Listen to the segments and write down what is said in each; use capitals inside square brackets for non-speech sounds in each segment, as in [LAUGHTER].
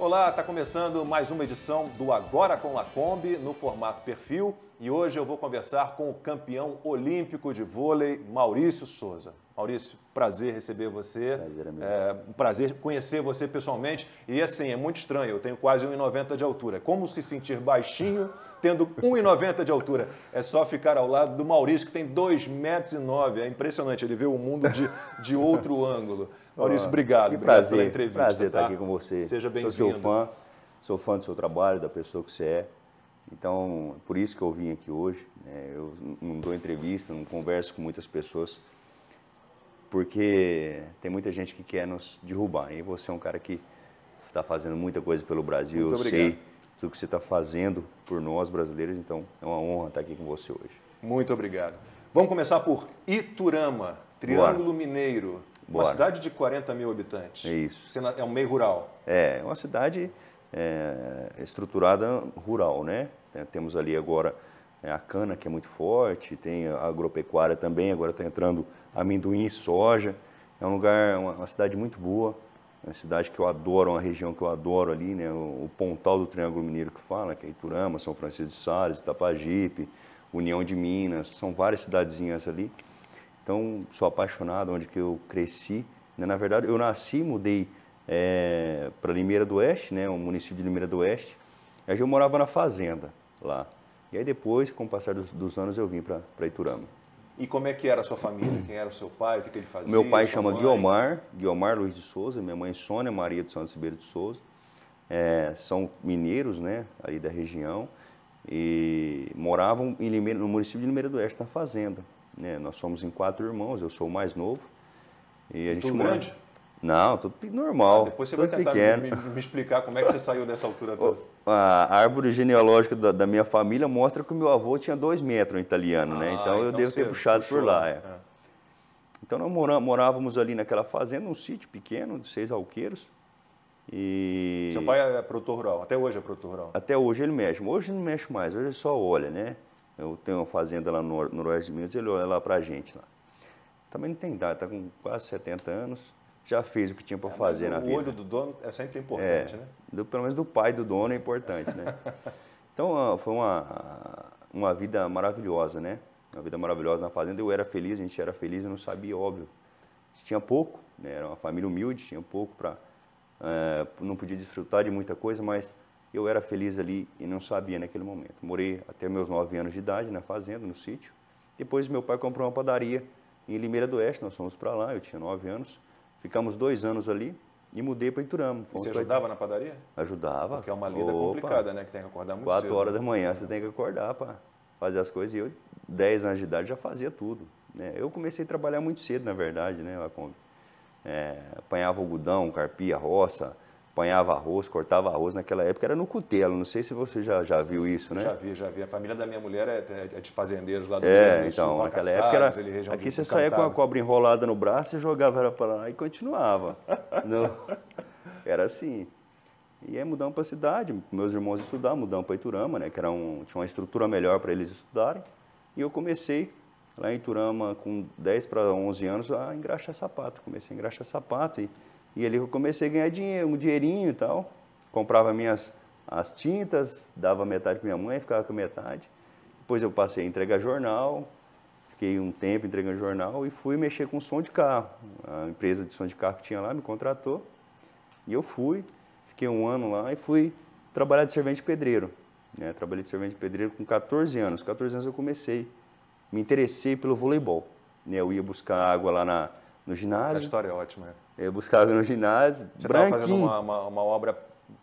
Olá, está começando mais uma edição do Agora com Lacombe no formato perfil e hoje eu vou conversar com o campeão olímpico de vôlei, Maurício Souza. Maurício, prazer receber você. Prazer, amigo. É um prazer conhecer você pessoalmente. E assim, é muito estranho, eu tenho quase 1,90 de altura. É como se sentir baixinho tendo 1,90 de altura? É só ficar ao lado do Maurício, que tem 2,09 metros. É impressionante, ele vê o mundo de, de outro ângulo. Maurício, obrigado. Que prazer, obrigado entrevista. Prazer tá? estar tá? aqui com você. Seja bem-vindo. Sou seu fã, sou fã do seu trabalho, da pessoa que você é. Então, por isso que eu vim aqui hoje. Né? Eu não dou entrevista, não converso com muitas pessoas, porque tem muita gente que quer nos derrubar. E você é um cara que está fazendo muita coisa pelo Brasil, Muito eu sei tudo que você está fazendo por nós brasileiros, então é uma honra estar tá aqui com você hoje. Muito obrigado. Vamos começar por Iturama, Triângulo Boa. Mineiro. Bora. Uma cidade de 40 mil habitantes. É isso. É um meio rural. É, é, uma cidade é, estruturada rural, né? Temos ali agora é, a cana, que é muito forte, tem a agropecuária também, agora está entrando amendoim e soja. É um lugar, uma, uma cidade muito boa, uma cidade que eu adoro, uma região que eu adoro ali, né? O, o pontal do Triângulo Mineiro que fala, que é Iturama, São Francisco de Sales, Itapajipe, União de Minas, são várias cidadezinhas ali. Então, sou apaixonado onde que eu cresci. Né? Na verdade, eu nasci e mudei é, eh, para Limeira do Oeste, né? um município de Limeira do Oeste. Aí eu morava na fazenda lá. E aí depois, com o passar dos, dos anos, eu vim para Iturama. E como é que era a sua família? Quem era o seu pai? O que, que ele fazia? Meu pai chama Guilmar, Guiomar, Guiomar Luiz de Souza. Minha mãe Sônia Maria do Santos Ribeiro de Souza. É, são mineiros, né, ali da região, e moravam em Limeira, no município de Limeira do Oeste, na fazenda. Né? Nós somos em quatro irmãos, eu sou o mais novo. E a gente tudo grande? Não, tudo normal. Ah, depois você vai tentar me, me, explicar como é que você saiu dessa altura [LAUGHS] toda. A árvore genealógica da, da, minha família mostra que o meu avô tinha dois metros em italiano, né? ah, né? Então, então eu então devo ter puxado puxou, por lá. É. É. Então nós morávamos ali naquela fazenda, um sítio pequeno, de seis alqueiros. E... Seu pai é, é produtor rural, até hoje é produtor rural? Até hoje ele mexe. Hoje não mexe mais, hoje ele só olha, né? Eu tenho uma fazenda lá no noroeste de Minas, ele olha lá para a gente lá. Também não tem idade, está com quase 70 anos, já fez o que tinha para é, fazer na vida. O olho do dono é sempre importante, é, né? Do, pelo menos do pai do dono é importante, né? [LAUGHS] então ah, foi uma, uma vida maravilhosa, né? Uma vida maravilhosa na fazenda. Eu era feliz, a gente era feliz, eu não sabia, óbvio. Tinha pouco, né? era uma família humilde, tinha pouco para. É, eh, não podia desfrutar de muita coisa, mas eu era feliz ali e não sabia naquele momento. Morei até meus 9 anos de idade na fazenda, no sítio. Depois meu pai comprou uma padaria em Limeira do Oeste, nós fomos para lá, eu tinha 9 anos. Ficamos dois anos ali e mudei para Iturama. você ajudava pra... na padaria? Ajudava. Porque é uma lida Opa, complicada, né? Que tem que acordar muito quatro cedo. 4 horas da manhã você tem que acordar para fazer as coisas. E eu, 10 anos de idade, já fazia tudo. Né? Eu comecei a trabalhar muito cedo, na verdade, né? É, apanhava algodão, carpia, roça, apanhava arroz, cortava arroz naquela época, era no cutelo. Não sei se você já, já viu isso, né? Já vi, já vi. A família da minha mulher é, é, é de fazendeiros lá do É, né? então, naquela época era. aqui você saía com a cobra enrolada no braço e jogava ela para lá e continuava. [LAUGHS] não, era assim. E aí mudamos para a cidade, meus irmãos estudaram, mudamos para Iturama, né? Que era um, tinha uma estrutura melhor para eles estudarem. E eu comecei lá em Iturama, com 10 para 11 anos, a engraxar sapato. Comecei a engraxar sapato e e ali eu comecei a ganhar dinheiro, um dinheirinho e tal. Comprava minhas as tintas, dava metade para minha mãe, ficava com metade. Depois eu passei a entregar jornal, fiquei um tempo entregando jornal e fui mexer com som de carro. A empresa de som de carro que tinha lá me contratou e eu fui. Fiquei um ano lá e fui trabalhar de servente pedreiro. Né? Trabalhei de servente pedreiro com 14 anos. Com 14 anos eu comecei, me interessei pelo voleibol. Né? Eu ia buscar água lá na, no ginásio. Essa história é ótima. É. Eu buscava no ginásio, Você branquinho. fazendo uma, uma, uma, obra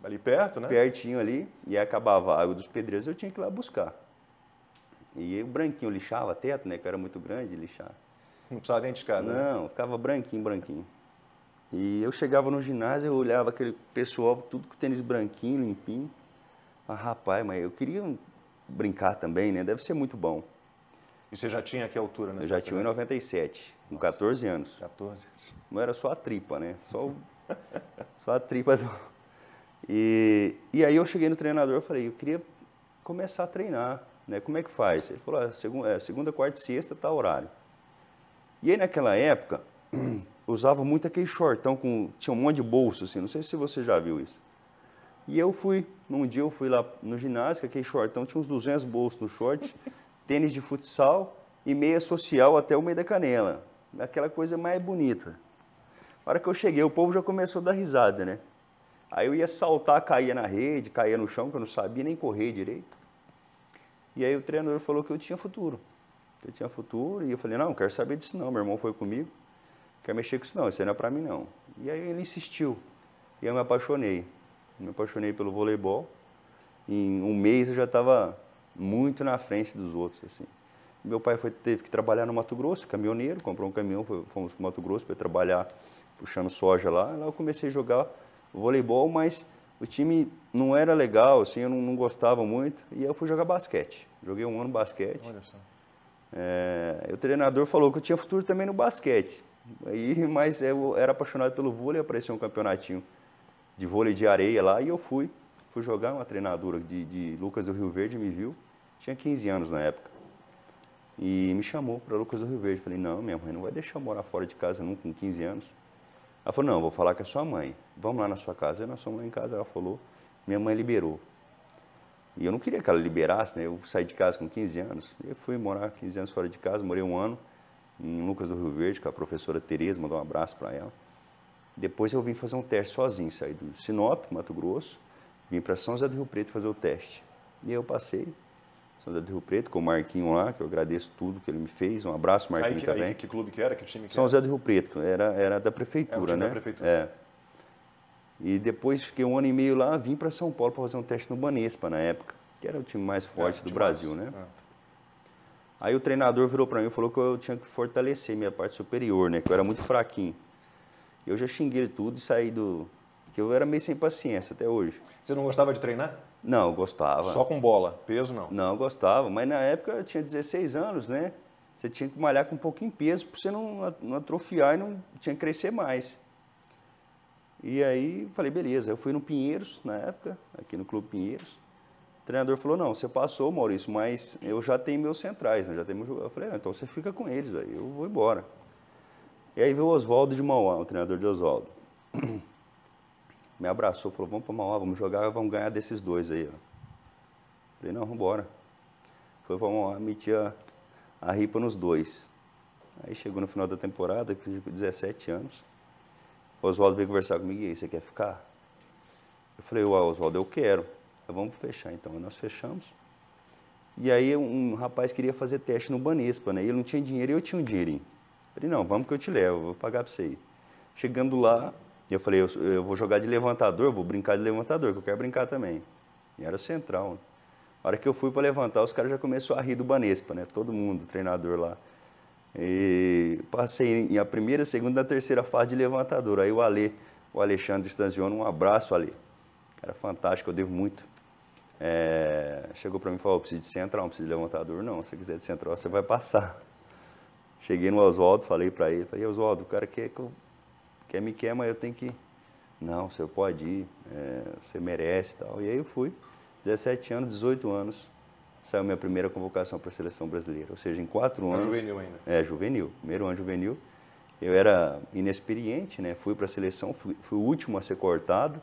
ali perto, né? Pertinho ali, e acabava a água dos pedreiros, eu tinha que ir lá buscar. E o branquinho lixava teto, né? Que era muito grande, lixar. Não precisava nem de escada, né? Não, né? ficava branquinho, branquinho. E eu chegava no ginásio, eu olhava aquele pessoal, tudo com tênis branquinho, limpinho. Ah, rapaz, mas eu queria brincar também, né? Deve ser muito bom. E você já tinha que altura né? Eu já época, tinha 1,97. Com 14 anos. 14 Não era só a tripa, né? Só, [LAUGHS] só a tripa. [LAUGHS] E, e aí eu cheguei no treinador e falei, eu queria começar a treinar, né? Como é que faz? Ele falou, ah, segunda, é, segunda, quarta e sexta tá horário. E aí naquela época, [CLEARS THROAT] usava muito aquele shortão com, tinha um monte de bolso assim, não sei se você já viu isso. E eu fui, num dia eu fui lá no ginásio, aquele shortão tinha uns 200 bolsos no short, [LAUGHS] tênis de futsal e meia social até o meio da canela aquela coisa mais bonita. Na hora que eu cheguei, o povo já começou a dar risada, né? Aí eu ia saltar, caía na rede, caía no chão, que eu não sabia nem correr direito. E aí o treinador falou que eu tinha futuro. Que eu tinha futuro, e eu falei, não, não quero saber disso não, meu irmão foi comigo, não quero mexer com isso não, isso não é pra mim não. E aí ele insistiu, e eu me apaixonei. Me apaixonei pelo voleibol, em um mês eu já estava muito na frente dos outros, assim. Meu pai foi, teve que trabalhar no Mato Grosso, caminhoneiro, comprou um caminhão, foi, fomos para o Mato Grosso para trabalhar puxando soja lá. Lá eu comecei a jogar voleibol, mas o time não era legal, assim, eu não, não gostava muito. E aí eu fui jogar basquete. Joguei um ano basquete. Olha só. É, o treinador falou que eu tinha futuro também no basquete. Aí, [LAUGHS] mas eu era apaixonado pelo vôlei, apareceu um campeonatinho de vôlei de areia lá e eu fui. Fui jogar uma treinadora de, de Lucas do Rio Verde, me viu. Tinha 15 anos na época. E me chamou para Lucas do Rio Verde. Falei, não, minha mãe não vai deixar eu morar fora de casa não, com 15 anos. Ela falou, não, vou falar com a sua mãe. Vamos lá na sua casa. Eu, nós lá em casa, ela falou. Minha mãe liberou. E eu não queria que ela liberasse, né? Eu saí de casa com 15 anos. Eu fui morar 15 anos fora de casa, morei um ano em Lucas do Rio Verde, com a professora Tereza, mandou um abraço para ela. Depois eu vim fazer um teste sozinho, saí do Sinop, Mato Grosso, vim para São José do Rio Preto fazer o teste. E eu passei, são José do Rio Preto, com o Marquinho lá, que eu agradeço tudo que ele me fez. Um abraço, Marquinho, aí, também. Aí, que clube que era? Que time que São José do Rio Preto, era, era da prefeitura, é, né? da prefeitura. É. E depois fiquei um ano e meio lá, vim para São Paulo para fazer um teste no Banespa na época, que era o time mais é, forte é, do Brasil, mais. né? É. Aí o treinador virou para mim e falou que eu tinha que fortalecer minha parte superior, né? Que eu era muito fraquinho. Eu já xinguei tudo e saí do... que eu era meio sem paciência até hoje. Você não gostava de treinar? Não, eu gostava. Só com bola? Peso não? Não, eu gostava. Mas na época eu tinha 16 anos, né? Você tinha que malhar com um pouquinho de peso para você não, não atrofiar e não tinha que crescer mais. E aí falei, beleza. Eu fui no Pinheiros na época, aqui no Clube Pinheiros. O treinador falou, não, você passou, Maurício, mas eu já tenho meus centrais, né? já tenho Eu falei, não, ah, então você fica com eles, véio. eu vou embora. E aí veio o Oswaldo de Mauá, o treinador de Oswaldo me abraçou, falou, vamos para Mauá, vamos jogar, vamos ganhar desses dois aí. Ó. Falei, não, vamos embora. Foi para Mauá, meti a, a ripa nos dois. Aí chegou no final da temporada, com 17 anos, o Oswaldo veio conversar comigo, e aí, você quer ficar? Eu falei, uau, Oswaldo, eu quero. vamos fechar então. nós fechamos. E aí um rapaz queria fazer teste no Banespa, né? Ele não tinha dinheiro e eu tinha um dinheirinho. falei, não, vamos que eu te levo, vou pagar para você ir. Chegando lá, eu falei, eu, eu, vou jogar de levantador, vou brincar de levantador, que eu quero brincar também. E era central. Na né? hora que eu fui para levantar, os caras já começaram a rir do Banespa, né? Todo mundo, treinador lá. E passei em a primeira, segunda e terceira fase de levantador. Aí o Ale, o Alexandre Stanziano, um abraço, Ale. Cara fantástico, eu devo muito. É, chegou para mim e falou, oh, preciso de central, não preciso de levantador. Não, se você quiser de central, você vai passar. Cheguei no Oswaldo, falei para ele, falei, Oswaldo, o cara quer que eu quer me quer, mas eu tenho que Não, você pode ir, é, você merece e tal. E aí eu fui, 17 anos, 18 anos, saiu minha primeira convocação para a seleção brasileira. Ou seja, em quatro é anos. É juvenil ainda. É, juvenil. Primeiro ano juvenil. Eu era inexperiente, né? Fui para a seleção, fui, fui, o último a ser cortado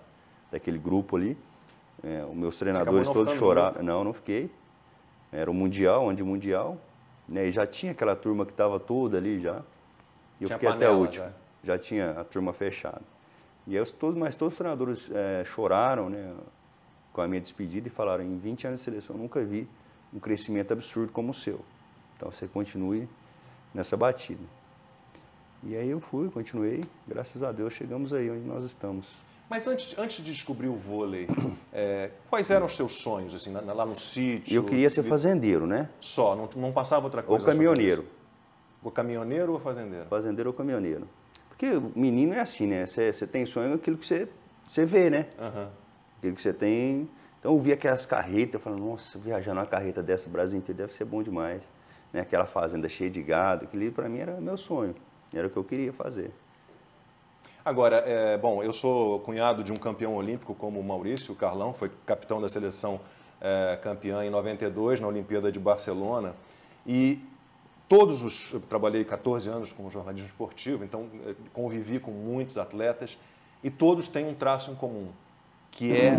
daquele grupo ali. É, os meus treinadores todos choraram. Não, não fiquei. Era o Mundial, onde Mundial. Né? E já tinha aquela turma que estava toda ali já. E eu fiquei panela, até o último. Já já tinha a turma fechada. E todos, mas todos os treinadores é, choraram né, com a minha despedida e falaram: em 20 anos de seleção, nunca vi um crescimento absurdo como o seu. Então você continue nessa batida. E aí eu fui, continuei, graças a Deus chegamos aí onde nós estamos. Mas antes, antes de descobrir o vôlei, [COUGHS] é, quais eram os seus sonhos, assim, lá no sítio? Eu queria ser fazendeiro, né? Só, não, não passava outra coisa. Ou caminhoneiro. Ou caminhoneiro ou fazendeiro? Fazendeiro ou caminhoneiro. Porque o menino é assim, né? Você, tem sonho aquilo que você, você vê, né? Uhum. Aquilo que você tem. Então eu vi aquelas carretas, eu falo, nossa, viajar numa carreta dessa, o Brasil inteiro deve ser bom demais. Né? Aquela fazenda cheia de gado, aquilo para mim era meu sonho, era o que eu queria fazer. Agora, é, bom, eu sou cunhado de um campeão olímpico como o Maurício Carlão, foi capitão da seleção é, campeã em 92 na Olimpíada de Barcelona. E todos os. Eu trabalhei 14 anos com jornalismo esportivo, então eh, convivi com muitos atletas e todos têm um traço em comum, que é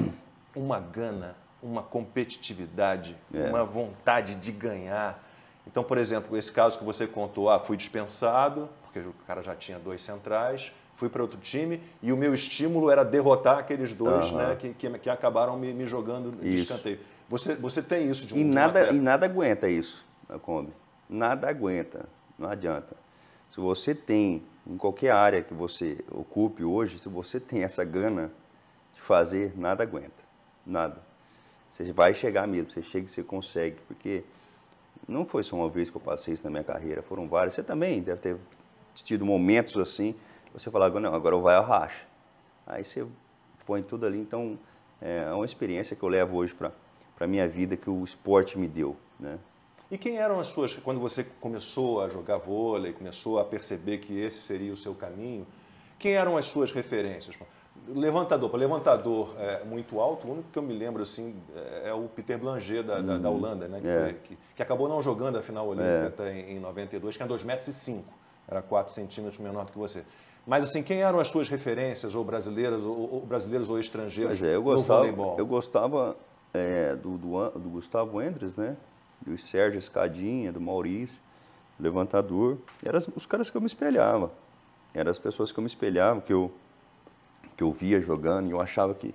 uma gana, uma competitividade, é. uma vontade de ganhar. Então, por exemplo, esse caso que você contou, ah, fui dispensado, porque o cara já tinha dois centrais, fui para outro time e o meu estímulo era derrotar aqueles dois uhum. né, que, que, que, acabaram me, me jogando de isso. escanteio. Você, você tem isso de um e nada, de e nada aguenta isso na Kombi nada aguenta, não adianta. Se você tem, em qualquer área que você ocupe hoje, se você tem essa gana de fazer, nada aguenta, nada. Você vai chegar mesmo, você chega e você consegue, porque não foi só uma vez que eu passei isso na minha carreira, foram várias. Você também deve ter tido momentos assim, você falar, não, agora eu vai ao racha. Aí você põe tudo ali, então é uma experiência que eu levo hoje para a minha vida, que o esporte me deu, né? E quem eram as suas, quando você começou a jogar vôlei, começou a perceber que esse seria o seu caminho, quem eram as suas referências? Levantador, para levantador é, muito alto, o único que eu me lembro assim é, é o Peter Blanger da, da, da uhum. Holanda, né? Que, é. que, que, acabou não jogando a final é. olímpica é. em, 92, que era 2,5 metros, e era 4 centímetros menor do que você. Mas assim, quem eram as suas referências, ou brasileiras, ou, ou brasileiros ou estrangeiros? Pois é, eu gostava, eu gostava é, do, do, do, Gustavo Endres, né? do Sérgio Escadinha, do Maurício, levantador. Eram os caras que eu me espelhava. Eram as pessoas que eu me espelhava, que eu, que eu via jogando e eu achava que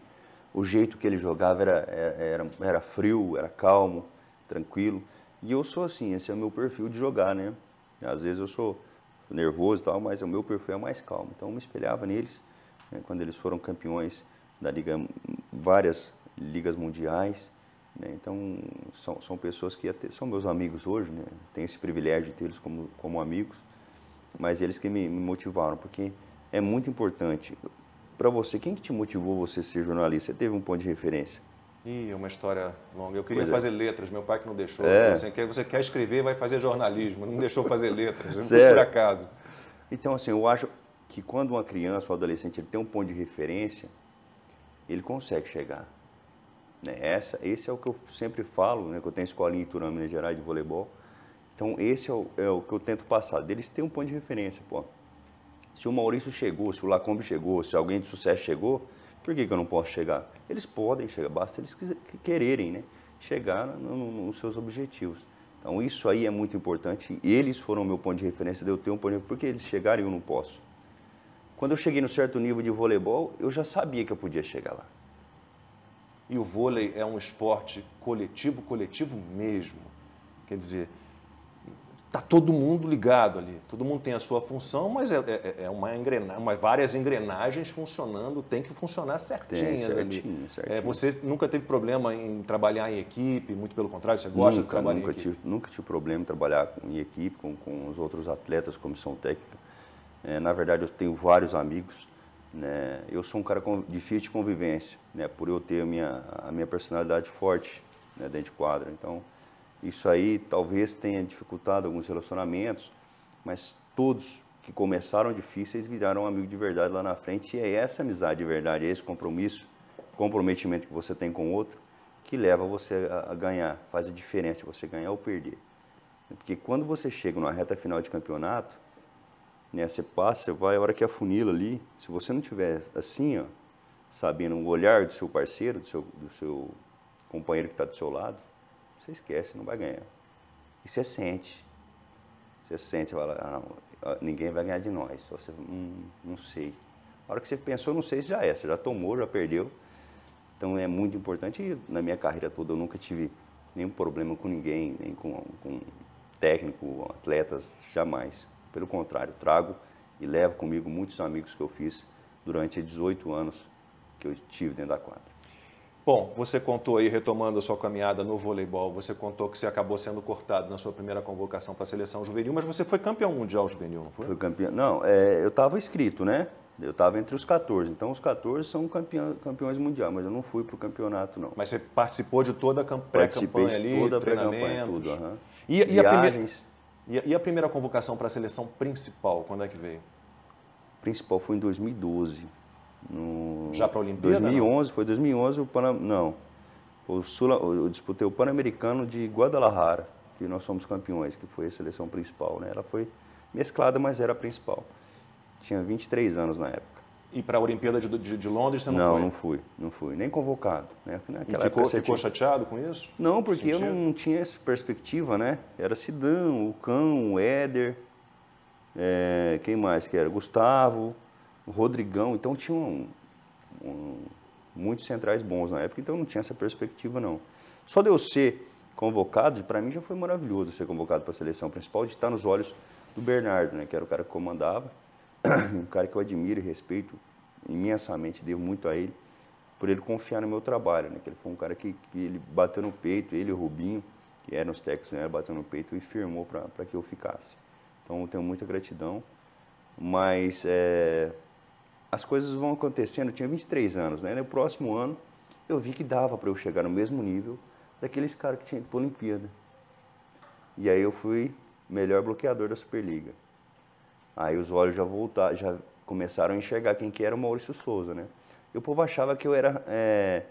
o jeito que ele jogava era, é, era, era frio, era calmo, tranquilo. E eu sou assim, esse é o meu perfil de jogar, né? Às vezes eu sou nervoso e tal, mas o meu perfil é mais calmo. Então eu me espelhava neles, né? quando eles foram campeões da liga, várias ligas mundiais. Né? Então, são, são pessoas que até são meus amigos hoje, né? tenho esse privilégio de tê-los como, como amigos, mas eles que me, me motivaram, porque é muito importante. Para você, quem que te motivou você ser jornalista? Você teve um ponto de referência? Ih, é uma história longa. Eu queria é. fazer letras, meu pai que não deixou. É. Assim, você quer escrever, vai fazer jornalismo. Não me deixou fazer letras, [LAUGHS] por acaso. Então, assim, eu acho que quando uma criança ou adolescente ele tem um ponto de referência, ele consegue chegar. Né, essa, esse é o que eu sempre falo, né, que eu tenho escolinha em Iturama, Minas Gerais, de voleibol. Então, esse é o, é o que eu tento passar, deles têm um ponto de referência, pô. Se o Maurício chegou, se o Lacombe chegou, se alguém de sucesso chegou, por que, que eu não posso chegar? Eles podem chegar, basta eles quererem, né? Chegar no, no, nos seus objetivos. Então, isso aí é muito importante. Eles foram meu ponto de referência, eu um ponto Por que eles chegaram e eu não posso? Quando eu cheguei no certo nível de voleibol, eu já sabia que eu podia chegar lá. E o vôlei é um esporte coletivo, coletivo mesmo. Quer dizer, tá todo mundo ligado ali, todo mundo tem a sua função, mas é, é, é uma engrenagem, uma, várias engrenagens funcionando, tem que funcionar certinhas certinho, ali. Certinho. É, você nunca teve problema em trabalhar em equipe, muito pelo contrário, você gosta nunca, de trabalhar nunca em tive, Nunca tive problema em trabalhar em equipe, com, com os outros atletas, comissão técnica. É, na verdade, eu tenho vários amigos né? Eu sou um cara difícil de convivência, né? Por eu ter a minha, a minha personalidade forte né? dentro de quadra. Então, isso aí talvez tenha dificultado alguns relacionamentos, mas todos que começaram difíceis viraram um amigo de verdade lá na frente. E é essa amizade de verdade, é esse compromisso, comprometimento que você tem com o outro, que leva você a ganhar, faz a diferença você ganhar ou perder. Porque quando você chega numa reta final de campeonato, né? Você passa, você vai, a hora que afunila ali, se você não tiver assim, ó, sabendo o olhar do seu parceiro, do seu, do seu companheiro que está do seu lado, você esquece, não vai ganhar. E você sente. Você sente, você fala, ah, não, ah, ninguém vai ganhar de nós. Só você, hum, não sei. A hora que você pensou, não sei se já é, você já tomou, já perdeu. Então é muito importante. E na minha carreira toda eu nunca tive nenhum problema com ninguém, nem com, com técnico, atletas, jamais. Pelo contrário, trago e levo comigo muitos amigos que eu fiz durante 18 anos que eu tive dentro da quadra. Bom, você contou aí, retomando a sua caminhada no voleibol, você contou que você acabou sendo cortado na sua primeira convocação para a seleção juvenil, mas você foi campeão mundial juvenil, não foi? Foi campeão. Não, é, eu estava inscrito, né? Eu estava entre os 14. Então, os 14 são campeão, campeões mundiais, mas eu não fui para o campeonato, não. Mas você participou de toda a pré-campanha ali, toda a pré-campanha, tudo. Uhum. E, e, Viagens. a primeira... E, a primeira convocação para a seleção principal, quando é que veio? Principal foi em 2012. No... Já para a Olimpíada? 2011, não? foi 2011 o Panam Não, o Sul... eu disputei o Pan-Americano de Guadalajara, que nós somos campeões, que foi a seleção principal. Né? Ela foi mesclada, mas era a principal. Tinha 23 anos na época. E para a Olimpíada de, de, de, Londres você não, não foi? Não, não fui, não fui, nem convocado. Né? Naquela e ficou, ficou tinha... chateado com isso? Não, porque Sentido? eu não, tinha essa perspectiva, né? Era Sidão, o Cão, o Éder, é... quem mais que era? Gustavo, o Rodrigão, então tinha um, um, muitos centrais bons na época, então não tinha essa perspectiva não. Só de eu ser convocado, para mim já foi maravilhoso ser convocado para a seleção principal, de estar nos olhos do Bernardo, né? Que era o cara que comandava um cara que eu admiro e respeito imensamente, devo muito a ele, por ele confiar no meu trabalho, né? Que ele foi um cara que, que ele bateu no peito, ele e o Rubinho, que eram os técnicos, né? bateu no peito e firmou para que eu ficasse. Então eu tenho muita gratidão, mas é, as coisas vão acontecendo. Eu tinha 23 anos, né? No próximo ano eu vi que dava para eu chegar no mesmo nível daqueles caras que tinham ido para a Olimpíada. E aí eu fui melhor bloqueador da Superliga. Aí os olhos já voltaram, já começaram a enxergar quem que era o Maurício Souza, né? E o povo achava que eu era, é,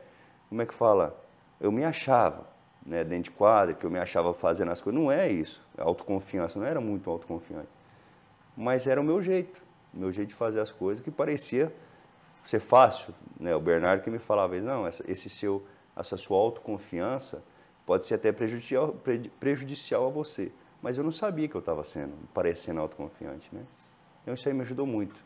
como é que fala? Eu me achava, né, dentro de quadra, que eu me achava fazendo as coisas. Não é isso, autoconfiança, não era muito autoconfiante. Mas era o meu jeito, meu jeito de fazer as coisas, que parecia ser fácil, né? O Bernardo que me falava, não, essa, esse seu, essa sua autoconfiança pode ser até prejudicial, prejudicial a você. Mas eu não sabia que eu estava sendo, parecendo autoconfiante, né? Então isso aí me ajudou muito,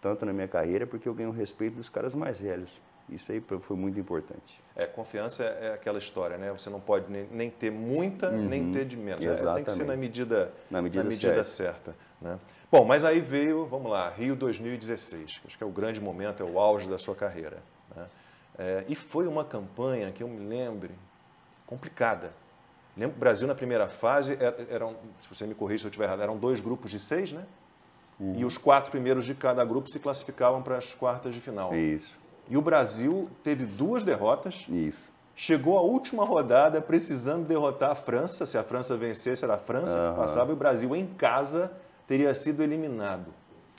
tanto na minha carreira, porque eu ganhei o respeito dos caras mais velhos. Isso aí foi muito importante. É, confiança é, é aquela história, né? Você não pode nem, ter muita, uhum, nem ter de menos. Exatamente. É, tem que ser na medida, na medida, na medida certa. certa né? Bom, mas aí veio, vamos lá, Rio 2016. Acho que é o grande momento, é o auge da sua carreira. Né? É, e foi uma campanha que eu me lembre complicada. Lembro que o Brasil, na primeira fase, é, eram, se você me corrija se eu estiver errado, eram dois grupos de seis, né? Uhum. E os quatro primeiros de cada grupo se classificavam para as quartas de final. Isso. E o Brasil teve duas derrotas. Isso. Chegou à última rodada precisando derrotar a França. Se a França vencesse, era a França uhum. que passava e o Brasil em casa teria sido eliminado.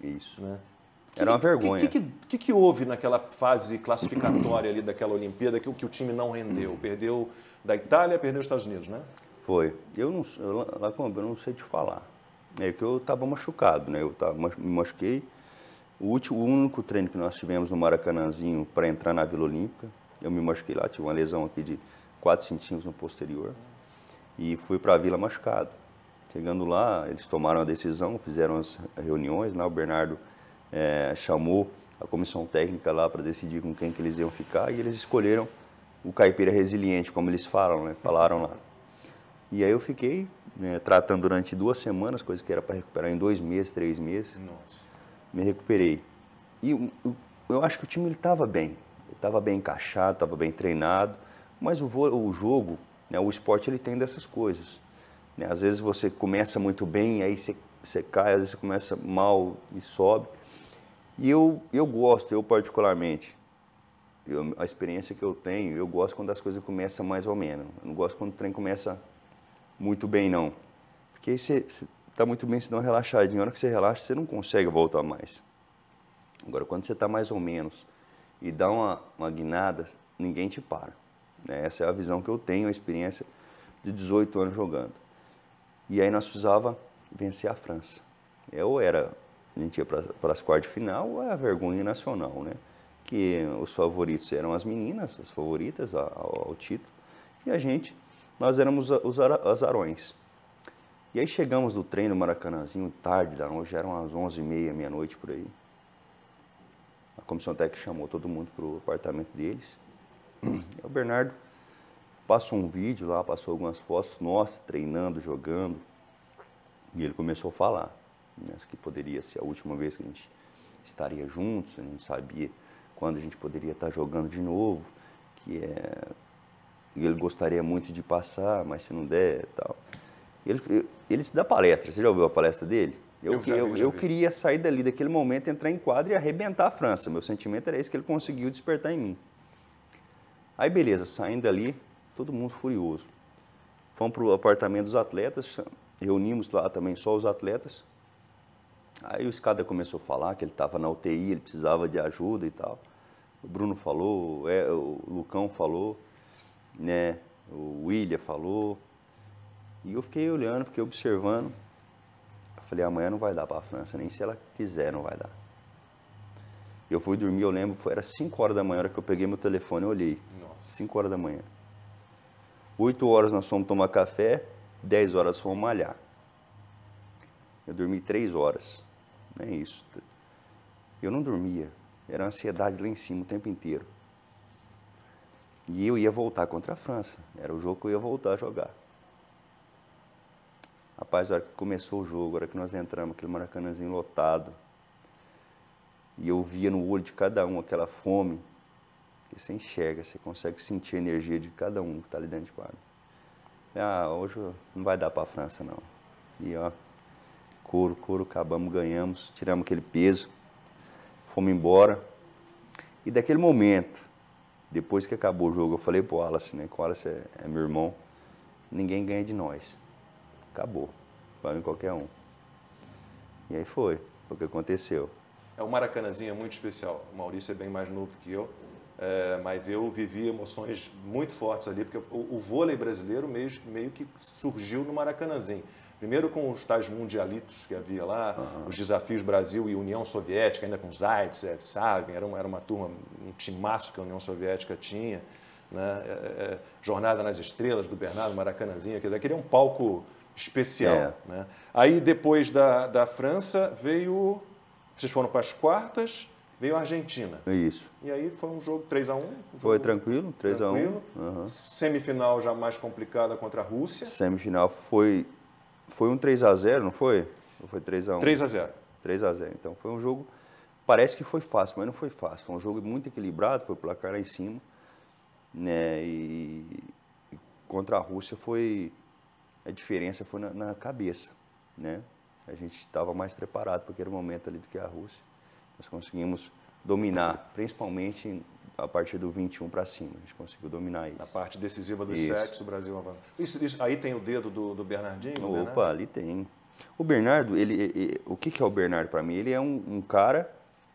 Isso. Né? Era uma vergonha. O que, que, que, que, houve naquela fase classificatória ali daquela Olimpíada que, que o time não rendeu? Perdeu da Itália, perdeu os Estados Unidos, né? Foi. Eu não, eu, Lacombe, eu não sei te falar. É que eu estava machucado, né? Eu tava, me machuquei. O, último, o único treino que nós tivemos no Maracanãzinho para entrar na Vila Olímpica, eu me machuquei lá, tive uma lesão aqui de 4 centímetros no posterior. E fui para a Vila machucado. Chegando lá, eles tomaram a decisão, fizeram as reuniões, lá né? o Bernardo é, chamou a comissão técnica lá para decidir com quem que eles iam ficar e eles escolheram o caipira resiliente, como eles falam, né? Falaram lá. E aí eu fiquei né, tratando durante duas semanas, coisa que era para recuperar em dois meses, três meses. Nossa. Me recuperei. E eu, eu acho que o time estava bem. Estava bem encaixado, estava bem treinado. Mas o, o jogo, né, o esporte, ele tem dessas coisas. Né? Às vezes você começa muito bem, aí você, você cai, às vezes você começa mal e sobe. E eu, eu gosto, eu particularmente, eu, a experiência que eu tenho, eu gosto quando as coisas começam mais ou menos. Eu não gosto quando o trem começa muito bem, não. Porque aí você está muito bem, se não relaxar E na hora que você relaxa, você não consegue voltar mais. Agora, quando você está mais ou menos e dá uma, uma guinada, ninguém te para. Né? Essa é a visão que eu tenho, a experiência de 18 anos jogando. E aí nós precisava vencer a França. Eu era a gente ia para as quartas de final, a vergonha nacional, né? Que os favoritos eram as meninas, as favoritas ao, ao título, e a gente, nós éramos os azarões. E aí chegamos do treino do Maracanãzinho, tarde da noite, já eram as 11h30, meia-noite por aí. A comissão técnica chamou todo mundo para o apartamento deles. E [CLEARS THROAT] o Bernardo passou um vídeo lá, passou algumas fotos, nossa, treinando, jogando. E ele começou a falar. Né? que poderia ser a última vez que a gente estaria juntos, a gente sabia quando a gente poderia estar jogando de novo, que é, ele gostaria muito de passar, mas se não der tal. Ele, ele se dá palestra, você já ouviu a palestra dele? Eu, eu, vi, eu, eu queria sair dali daquele momento, entrar em quadro e arrebentar a França. Meu sentimento era esse que ele conseguiu despertar em mim. Aí beleza, saindo dali, todo mundo furioso. Fomos para o apartamento dos atletas, reunimos lá também só os atletas, Aí o Escada começou a falar que ele estava na UTI, ele precisava de ajuda e tal. O Bruno falou, é, o Lucão falou, né? O William falou. E eu fiquei olhando, fiquei observando. Eu falei, amanhã não vai dar para a França, nem se ela quiser não vai dar. Eu fui dormir, eu lembro, foi, era 5 horas da manhã, hora que eu peguei meu telefone e olhei. 5 horas da manhã. 8 horas nós fomos tomar café, 10 horas fomos malhar. Eu dormi 3 horas. Não é isso. Eu não dormia. Era ansiedade lá em cima o tempo inteiro. E eu ia voltar contra a França. Era o jogo que eu ia voltar a jogar. Rapaz, a hora que começou o jogo, a hora que nós entramos, aquele maracanãzinho lotado, e eu via no olho de cada um aquela fome, que você enxerga, você consegue sentir a energia de cada um que está ali dentro de quadro. Ah, hoje não vai dar para a França, não. E ó, é couro, couro, acabamos, ganhamos, tiramos aquele peso, fomos embora. E daquele momento, depois que acabou o jogo, eu falei pro Wallace, né? Que o Wallace é, é meu irmão, ninguém ganha de nós. Acabou. Vai em qualquer um. E aí foi, foi o que aconteceu. É um Maracanazinho muito especial. O Maurício é bem mais novo que eu, é, mas eu vivi emoções muito fortes ali, porque o, o vôlei brasileiro meio, meio que surgiu no Maracanãzinho. Primeiro com os tais mundialitos que havia lá, uhum. os desafios Brasil e União Soviética, ainda com Zaitsev, Savin, era uma, era uma turma, um timaço que a União Soviética tinha. Né? É, é, é, Jornada nas Estrelas, do Bernardo Maracanãzinho, quer dizer, queria um palco especial. É. Né? Aí depois da, da França veio. Vocês foram para as quartas, veio a Argentina. É isso. E aí foi um jogo 3 a 1 um Foi tranquilo, 3 x a 1 uhum. Semifinal já mais complicada contra a Rússia. Semifinal foi foi um 3 a 0 não foi? Ou foi 3 x 1 3 x 0 3 a 0 Então foi um jogo. Parece que foi fácil, mas não foi fácil. Foi um jogo muito equilibrado, foi o placar lá em cima. Né? E, e contra a Rússia foi. A diferença foi na, na cabeça. Né? A gente estava mais preparado para aquele momento ali do que a Rússia. Nós conseguimos dominar, principalmente a partir do 21 para cima. A gente conseguiu dominar isso. Na parte decisiva dos isso. sets, o Brasil avançou Isso, isso, aí tem o dedo do, do Bernardinho? Né? Opa, ali tem. O Bernardo, ele, ele, o que, que é o Bernardo para mim? Ele é um, um, cara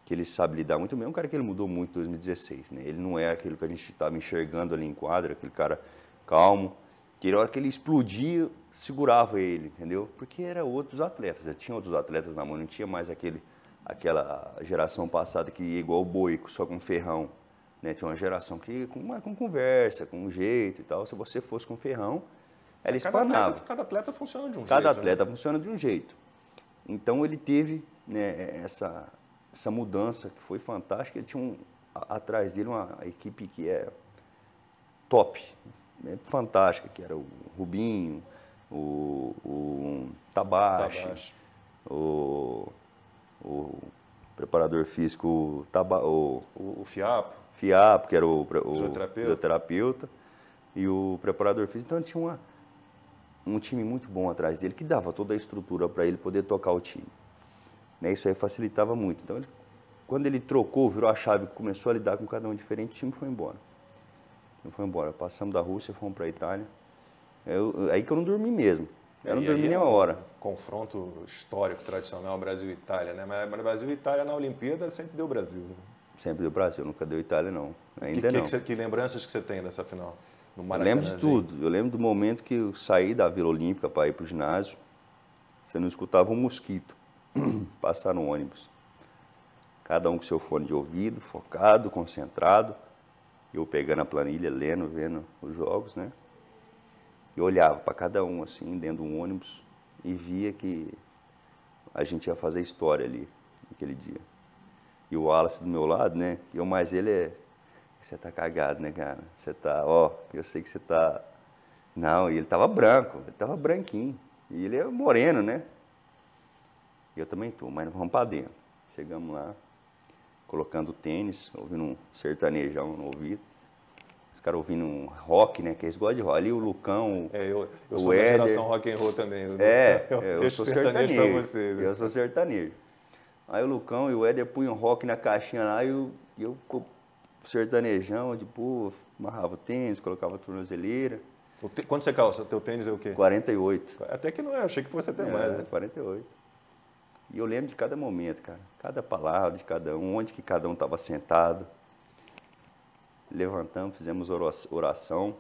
que ele sabe lidar muito bem, é um cara que ele mudou muito em 2016. Né? Ele não é aquilo que a gente estava enxergando ali em quadra, aquele cara calmo, que na hora que ele explodia, segurava ele, entendeu? Porque era outros atletas, já tinha outros atletas na mão, não tinha mais aquele, aquela geração passada que ia igual o Boico, só com ferrão né? Tinha uma geração que com, uma, com conversa, com um jeito e tal. Se você fosse com ferrão, é, ela espanava. cada atleta funciona de um cada jeito. Cada né? atleta né? funciona de um jeito. Então ele teve né, é, essa, essa mudança que foi fantástica. Ele tinha um, a, atrás dele uma equipe que é top, né, fantástica, que era o Rubinho, o, o Tabachi, O, o preparador físico, o, o, o Fiapo. FIAP, que era o, o fisioterapeuta, e o preparador físico. Então ele tinha uma, um time muito bom atrás dele, que dava toda a estrutura para ele poder tocar o time. Né? Isso aí facilitava muito. Então, ele, quando ele trocou, virou a chave, começou a lidar com cada um diferente, o time foi embora. Não foi embora. Passamos da Rússia, fomos para a Itália. Eu, aí que eu não dormi mesmo. Eu é, não e dormi nem é uma hora. Confronto histórico, tradicional, Brasil-Itália, né? Mas Brasil-Itália na Olimpíada sempre deu Brasil. Né? sempre deu Brasil, nunca deu Itália, não. Ainda que, não. Que, que lembranças que você tem dessa final? No eu lembro de tudo. Eu lembro do momento que eu saí da Vila Olímpica para ir para o ginásio, você não escutava um mosquito [CLEARS THROAT] passar no ônibus. Cada um com seu fone de ouvido, focado, concentrado. Eu pegando a planilha, lendo, vendo os jogos, né? E olhava para cada um, assim, dentro de um ônibus e via que a gente ia fazer história ali, naquele dia e o Wallace do meu lado, né? E eu mais ele é. Você tá cagado, né, cara? Você tá, ó, eu sei que você tá. Não, e ele tava branco, ele tava branquinho. E ele é moreno, né? E eu também tô, mas vamos pra dentro. Chegamos lá, colocando tênis, ouvindo um sertanejão no ouvido. Os caras ouvindo um rock, né? Que eles gostam de rock. Ali o Lucão, é, eu, eu o sou Éder. da geração rock and roll também. Eu, é, [LAUGHS] eu, eu, eu sou sertanejo. sertanejo você, né? Eu sou sertanejo. Aí o Lucão e o Éder punham rock na caixinha lá e eu, eu sertanejão, de boa, amarrava o tênis, colocava a tornozeleira. Te... Quanto você calça? Teu tênis é o quê? 48. Até que não é, achei que fosse até é, mais. Né? 48. E eu lembro de cada momento, cara. Cada palavra de cada um, onde que cada um estava sentado. Levantamos, fizemos oração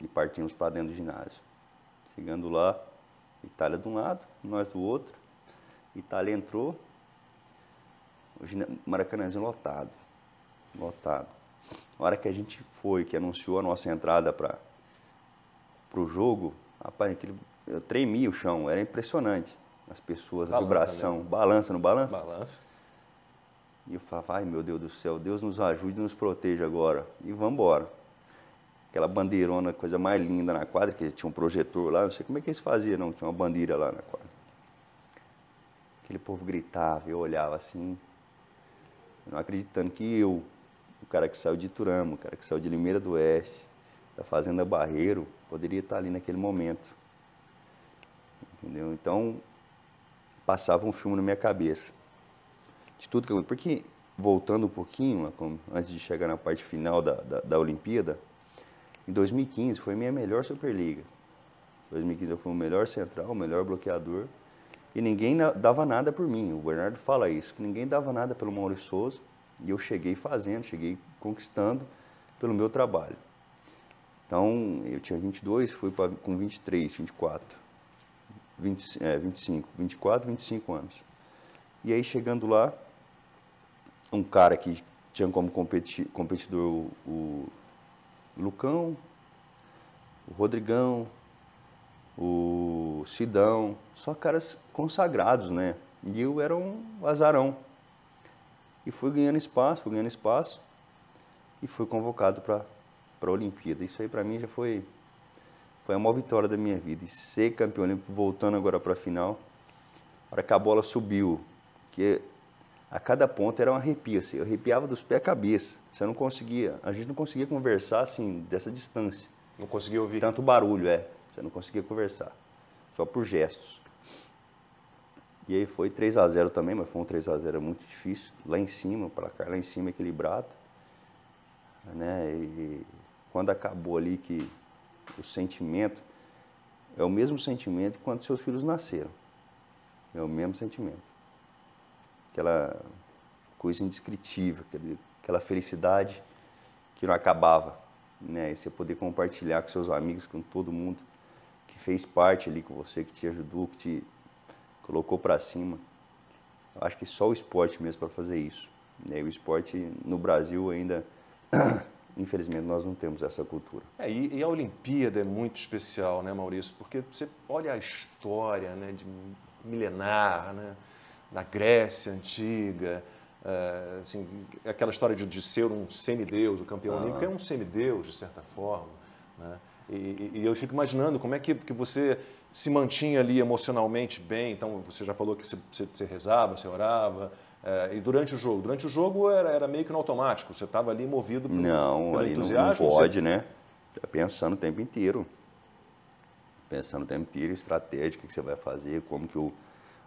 e partimos para dentro do ginásio. Chegando lá, Itália de um lado, nós do outro. Itália entrou, o Maracanãzinho lotado, lotado. Na hora que a gente foi, que anunciou a nossa entrada para o jogo, rapaz, aquele, eu tremia o chão, era impressionante. As pessoas, balança, a vibração, né? balança, não balança? Balança. E eu falava, ai meu Deus do céu, Deus nos ajude e nos proteja agora. E vamos embora. Aquela bandeirona, coisa mais linda na quadra, que tinha um projetor lá, não sei como é que eles faziam, não, tinha uma bandeira lá na quadra. Aquele povo gritava, eu olhava assim, não acreditando que eu, o cara que saiu de Turama, o cara que saiu de Limeira do Oeste, da Fazenda Barreiro, poderia estar ali naquele momento. Entendeu? Então, passava um filme na minha cabeça. De tudo que eu... Porque, voltando um pouquinho, né, antes de chegar na parte final da, da, da Olimpíada, em 2015 foi minha melhor Superliga. 2015 eu fui o melhor central, o melhor bloqueador. E ninguém dava nada por mim. O Bernardo fala isso, que ninguém dava nada pelo Maurício Souza. E eu cheguei fazendo, cheguei conquistando pelo meu trabalho. Então, eu tinha 22, fui pra, com 23, 24, 20, é, 25, 24, 25 anos. E aí, chegando lá, um cara que tinha como competi competidor o, o Lucão, o Rodrigão, o Sidão, só caras consagrados, né? E eu era um azarão. E fui ganhando espaço, fui ganhando espaço e fui convocado para a Olimpíada. Isso aí para mim já foi foi a maior vitória da minha vida. E ser campeão olímpico, voltando agora para a final, para que a bola subiu, que a cada ponta era um arrepio, assim, eu arrepiava dos pés à cabeça. Você não conseguia, a gente não conseguia conversar assim dessa distância. Não conseguia ouvir. Tanto barulho, é. Eu não conseguia conversar, só por gestos. E aí foi 3 a 0 também, mas foi um 3 a 0 muito difícil, lá em cima, para cá, lá em cima equilibrado. Né? E quando acabou ali que o sentimento é o mesmo sentimento que quando seus filhos nasceram. É o mesmo sentimento. Aquela coisa indescritível, aquela felicidade que não acabava, né? E você poder compartilhar com seus amigos, com todo mundo que fez parte ali com você, que te ajudou, que te colocou para cima. Eu acho que só o esporte mesmo para fazer isso. Né? O esporte no Brasil ainda, [CLEARS THROAT] infelizmente, nós não temos essa cultura. É, e, e, a Olimpíada é muito especial, né, Maurício? Porque você olha a história né, de milenar, né, da Grécia antiga, eh, assim, aquela história de, de ser um semideus, o campeão ah. olímpico é um semideus, de certa forma. Né? E, e eu fico imaginando como é que, que você se mantinha ali emocionalmente bem. Então, você já falou que você, você rezava, você orava. É, e durante o jogo? Durante o jogo era, era meio que no automático. Você estava ali movido pelo, não, pelo ali entusiasmo? Não, pode, você... né? Tá pensando o tempo inteiro. Pensando o tempo inteiro, estratégia, o que você vai fazer, como que o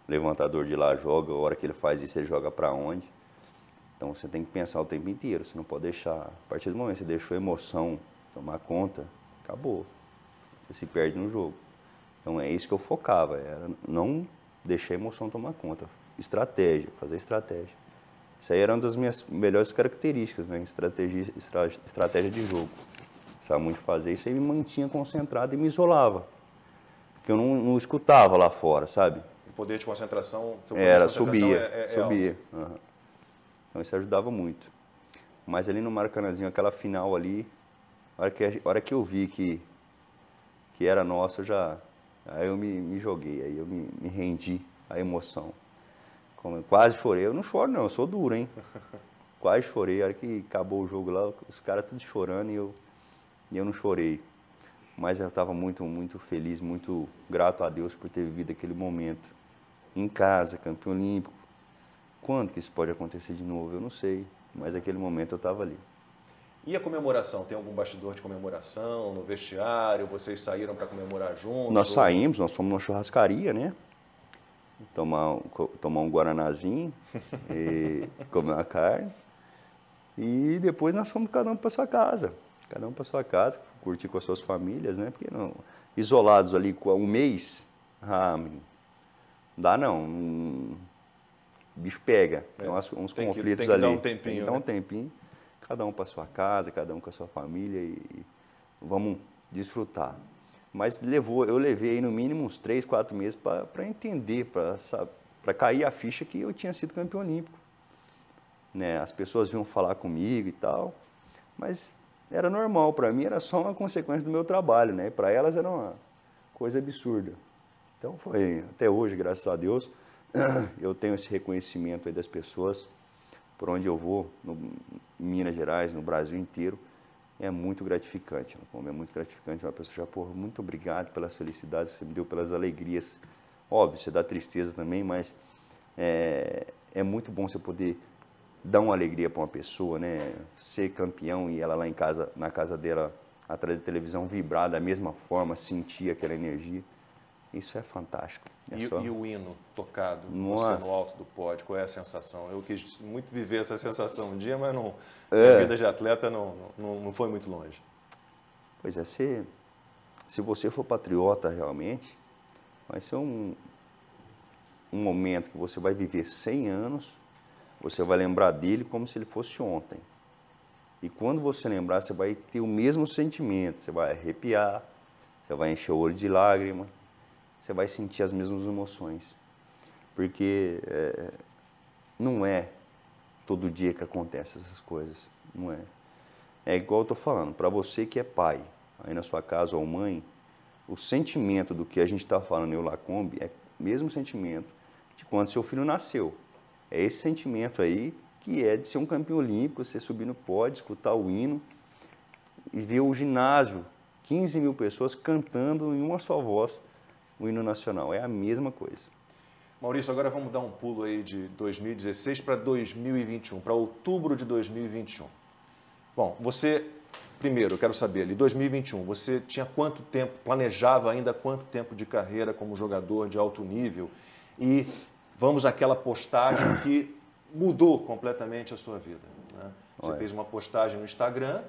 levantador de lá joga, a hora que ele faz isso, ele joga para onde. Então você tem que pensar o tempo inteiro, você não pode deixar. A partir do momento que você deixou a emoção tomar conta, acabou. Você se perde no jogo. Então é isso que eu focava, era não deixar a emoção tomar conta. Estratégia, fazer estratégia. Isso aí era uma das minhas melhores características, né? Estratégia, estra, estratégia de jogo. Precisava muito fazer isso aí me mantinha concentrado e me isolava. Porque eu não, não escutava lá fora, sabe? O poder de concentração... Era, de concentração subia, é, é, é subia. uhum. Então isso ajudava muito. Mas ali no Maracanãzinho, aquela final ali, hora que, a hora que eu vi que, que era nosso, eu já. Aí eu me, me joguei, aí eu me, me rendi à emoção. Como, quase chorei. Eu não choro, não, eu sou duro, hein? [LAUGHS] Quase chorei. A hora que acabou o jogo lá, os caras tudo chorando e eu, e eu não chorei. Mas eu estava muito, muito feliz, muito grato a Deus por ter vivido aquele momento. Em casa, campeão olímpico. Quando que isso pode acontecer de novo? Eu não sei. Mas aquele momento eu estava ali. E a comemoração? Tem algum bastidor de comemoração no vestiário? Vocês saíram para comemorar juntos? Nós saímos, nós fomos numa churrascaria, né? Tomar, tomar um guaranazinho [LAUGHS] e comer uma carne. E depois nós fomos cada um para sua casa. Cada um para sua casa, curtir com as suas famílias, né? Porque não, isolados ali um mês, ah, menino, dá não. Um, bicho pega. É. Então, uns tem conflitos que, tem ali. Que dar um tempinho. Tem que dar um né? tempinho. Né? cada um para sua casa, cada um com a sua família e vamos desfrutar. Mas levou, eu levei no mínimo uns três, quatro meses para entender, para cair a ficha que eu tinha sido campeão olímpico. Né? As pessoas vinham falar comigo e tal, mas era normal, para mim era só uma consequência do meu trabalho, né? para elas era uma coisa absurda. Então foi, até hoje, graças a Deus, [CLEARS THROAT] eu tenho esse reconhecimento das pessoas por onde eu vou, no, em Minas Gerais, no Brasil inteiro, é muito gratificante. Né? Como é muito gratificante uma pessoa já, pô, muito obrigado pelas felicidades que você me deu, pelas alegrias. Óbvio, você dá tristeza também, mas é, é muito bom você poder dar uma alegria para uma pessoa, né? Ser campeão e ela lá em casa, na casa dela, atrás da televisão, vibrar da mesma forma, sentir aquela energia. Isso é fantástico. É e, só... e, o hino tocado, você no alto do pódio, qual é a sensação? Eu quis muito viver essa sensação um dia, mas não, é. vida de atleta não, não, não foi muito longe. Pois é, se, se você for patriota realmente, vai ser um, um momento que você vai viver 100 anos, você vai lembrar dele como se ele fosse ontem. E quando você lembrar, você vai ter o mesmo sentimento, você vai arrepiar, você vai encher o olho de lágrima, você vai sentir as mesmas emoções. Porque é, não é todo dia que acontece essas coisas, não é. É igual eu tô falando, para você que é pai, aí na sua casa ou mãe, o sentimento do que a gente está falando em Lacombe é o mesmo sentimento de quando seu filho nasceu. É esse sentimento aí que é de ser um campeão olímpico, você subir no pódio, escutar o hino e ver o ginásio, 15 mil pessoas cantando em uma só voz o hino nacional. É a mesma coisa. Maurício, agora vamos dar um pulo aí de 2016 para 2021, para outubro de 2021. Bom, você, primeiro, eu quero saber ali, 2021, você tinha quanto tempo, planejava ainda quanto tempo de carreira como jogador de alto nível? E vamos àquela postagem [COUGHS] que mudou completamente a sua vida. Né? Você Olha. fez uma postagem no Instagram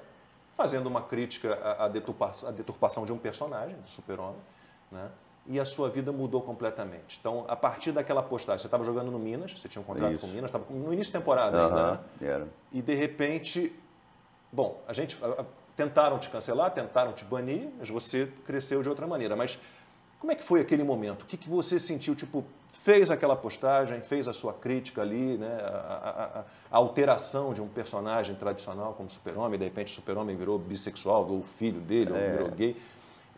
fazendo uma crítica à deturpação de um personagem, do Super-Homem, né? e a sua vida mudou completamente. Então, a partir daquela postagem, você estava jogando no Minas, você tinha um contrato Isso. com o Minas, estava no início da temporada uh -huh. ainda, né? Era. E de repente, bom, a gente a, a, tentaram te cancelar, tentaram te banir, mas você cresceu de outra maneira. Mas como é que foi aquele momento? O que, que você sentiu? Tipo, fez aquela postagem, fez a sua crítica ali, né? a, a alteração de um personagem tradicional como super-homem, de repente o super-homem virou bissexual, ou o filho dele, é. ou virou gay.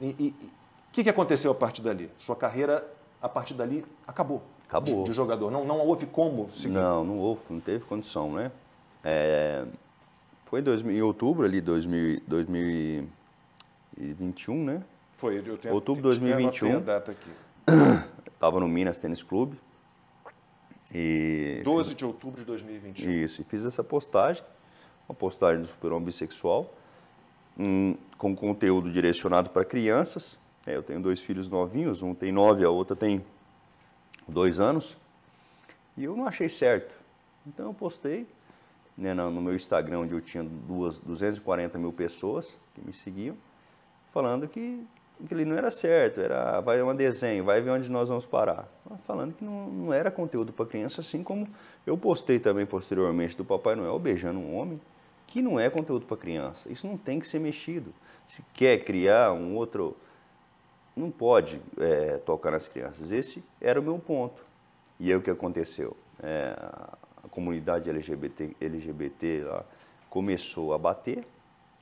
E, e, que, que aconteceu a partir dali? Sua carreira, a partir dali, acabou. Acabou. De, de jogador. Não, não houve como seguir. Não, não houve, não teve condição, né? É, foi dois, em outubro ali, 2021, né? Foi, eu tenho, outubro de 2021. data aqui. Estava [COUGHS] no Minas Tênis Clube. E 12 fiz, de outubro de 2021. Isso, e fiz essa postagem, uma postagem do super-homem Bissexual, um, com conteúdo direcionado para crianças, é, eu tenho dois filhos novinhos, um tem nove, a outra tem dois anos. E eu não achei certo. Então eu postei né, no meu Instagram, onde eu tinha duas, 240 mil pessoas que me seguiam, falando que aquilo não era certo, era vai um desenho, vai ver onde nós vamos parar. Falando que não, não era conteúdo para criança, assim como eu postei também posteriormente do Papai Noel beijando um homem, que não é conteúdo para criança. Isso não tem que ser mexido. Se quer criar um outro não pode é, tocar nas crianças. Esse era o meu ponto. E é o que aconteceu. É, a comunidade LGBT, LGBT lá, começou a bater,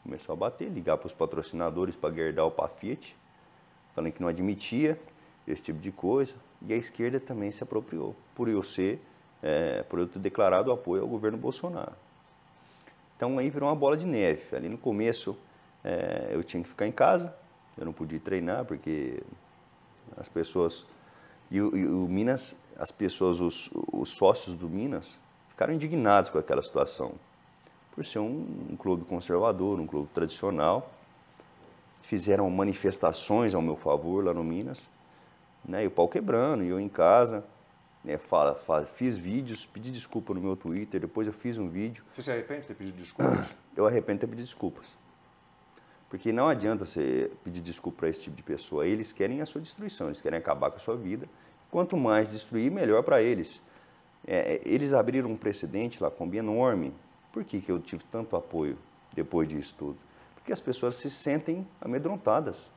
começou a bater, ligar para os patrocinadores, para guardar o Fiat, falando que não admitia esse tipo de coisa. E a esquerda também se apropriou, por eu ser, é, por eu ter declarado apoio ao governo Bolsonaro. Então aí virou uma bola de neve. Ali no começo é, eu tinha que ficar em casa, eu não podia treinar porque as pessoas. E o, e o Minas, as pessoas, os, os, sócios do Minas, ficaram indignados com aquela situação. Por ser um, um clube conservador, um clube tradicional. Fizeram manifestações ao meu favor lá no Minas. Né, e o pau quebrando, e eu em casa. Né, fala, fala, fiz vídeos, pedi desculpa no meu Twitter, depois eu fiz um vídeo. Você se arrepende de ter pedido desculpas? Eu arrependo de ter pedido desculpas. Porque não adianta você pedir desculpa para esse tipo de pessoa. Eles querem a sua destruição, eles querem acabar com a sua vida. Quanto mais destruir, melhor para eles. É, é, eles abriram um precedente lá com o enorme. Por que, que eu tive tanto apoio depois disso tudo? Porque as pessoas se sentem amedrontadas.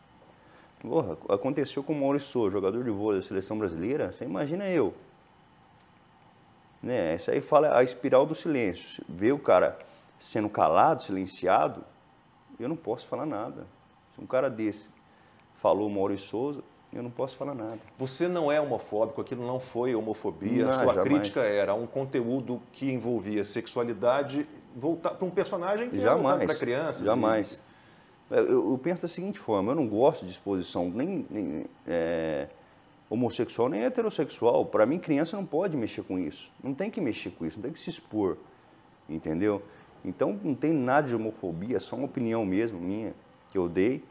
Porra, aconteceu com o Maurício, jogador de vôlei da seleção brasileira. Você imagina eu. Né? Essa aí fala a espiral do silêncio. Ver o cara sendo calado, silenciado, eu não posso falar nada. Se um cara desse falou Maurício Souza, eu não posso falar nada. Você não é homofóbico, aquilo não foi homofobia. Não, Sua jamais. crítica era um conteúdo que envolvia sexualidade voltar para um personagem que é jamais, para crianças. Jamais. E... Eu, eu, penso da seguinte forma: eu não gosto de exposição nem, nem é, homossexual nem heterossexual. Para mim, criança não pode mexer com isso. Não tem que mexer com isso, não tem que se expor. Entendeu? Então não tem nada de homofobia, é só uma opinião mesmo minha que eu dei.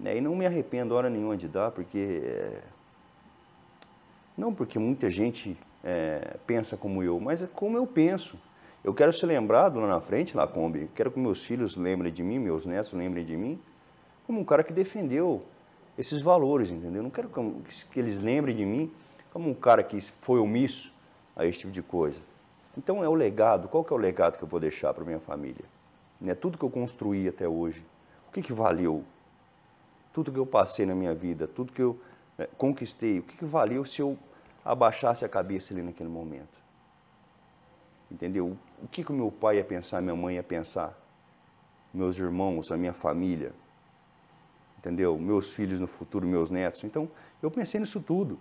Né? E não me arrependo hora nenhuma de dar, porque. É... Não porque muita gente é, pensa como eu, mas é como eu penso. Eu quero ser lembrado lá na frente, na Kombi. Quero que meus filhos lembrem de mim, meus netos lembrem de mim, como um cara que defendeu esses valores, entendeu? Não quero que eles lembrem de mim como um cara que foi omisso a esse tipo de coisa. Então é o legado. Qual que é o legado que eu vou deixar para minha família? Né? Tudo que eu construí até hoje, o que, que valeu? Tudo que eu passei na minha vida, tudo que eu né, conquistei, o que, que valeu se eu abaixasse a cabeça ali naquele momento? Entendeu? O que que o meu pai ia pensar, minha mãe ia pensar, meus irmãos, a minha família, entendeu? Meus filhos no futuro, meus netos. Então, eu pensei nisso tudo.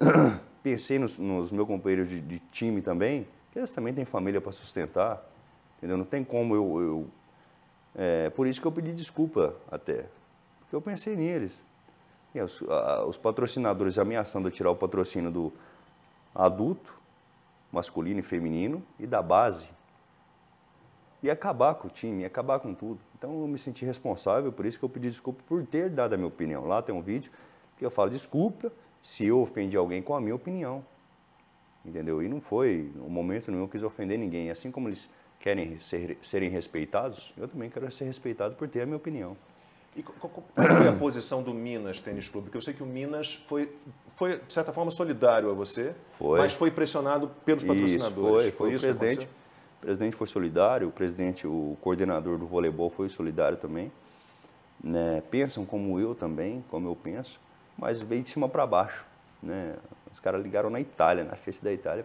[CLEARS THROAT] pensei nos, nos meus companheiros de, de time também porque eles também têm família para sustentar, entendeu? Não tem como eu... eu é, por isso que eu pedi desculpa até, porque eu pensei neles. E os, a, os patrocinadores ameaçando tirar o patrocínio do adulto, masculino e feminino, e da base. E acabar com o time, acabar com tudo. Então eu me senti responsável, por isso que eu pedi desculpa por ter dado a minha opinião. Lá tem um vídeo que eu falo desculpa se eu ofendi alguém com a minha opinião entendeu? E não foi, no momento nenhum, eu quis ofender ninguém. Assim como eles querem ser, serem respeitados, eu também quero ser respeitado por ter a minha opinião. E qual, qual foi a [COUGHS] posição do Minas Tênis Clube? Porque eu sei que o Minas foi, foi de certa forma, solidário a você, foi. mas foi pressionado pelos patrocinadores. Isso, foi, foi, foi isso o presidente. O presidente foi solidário, o presidente, o coordenador do voleibol foi solidário também. Né? Pensam como eu também, como eu penso, mas veio de cima para baixo. Né? Os caras ligaram na Itália, na festa da Itália,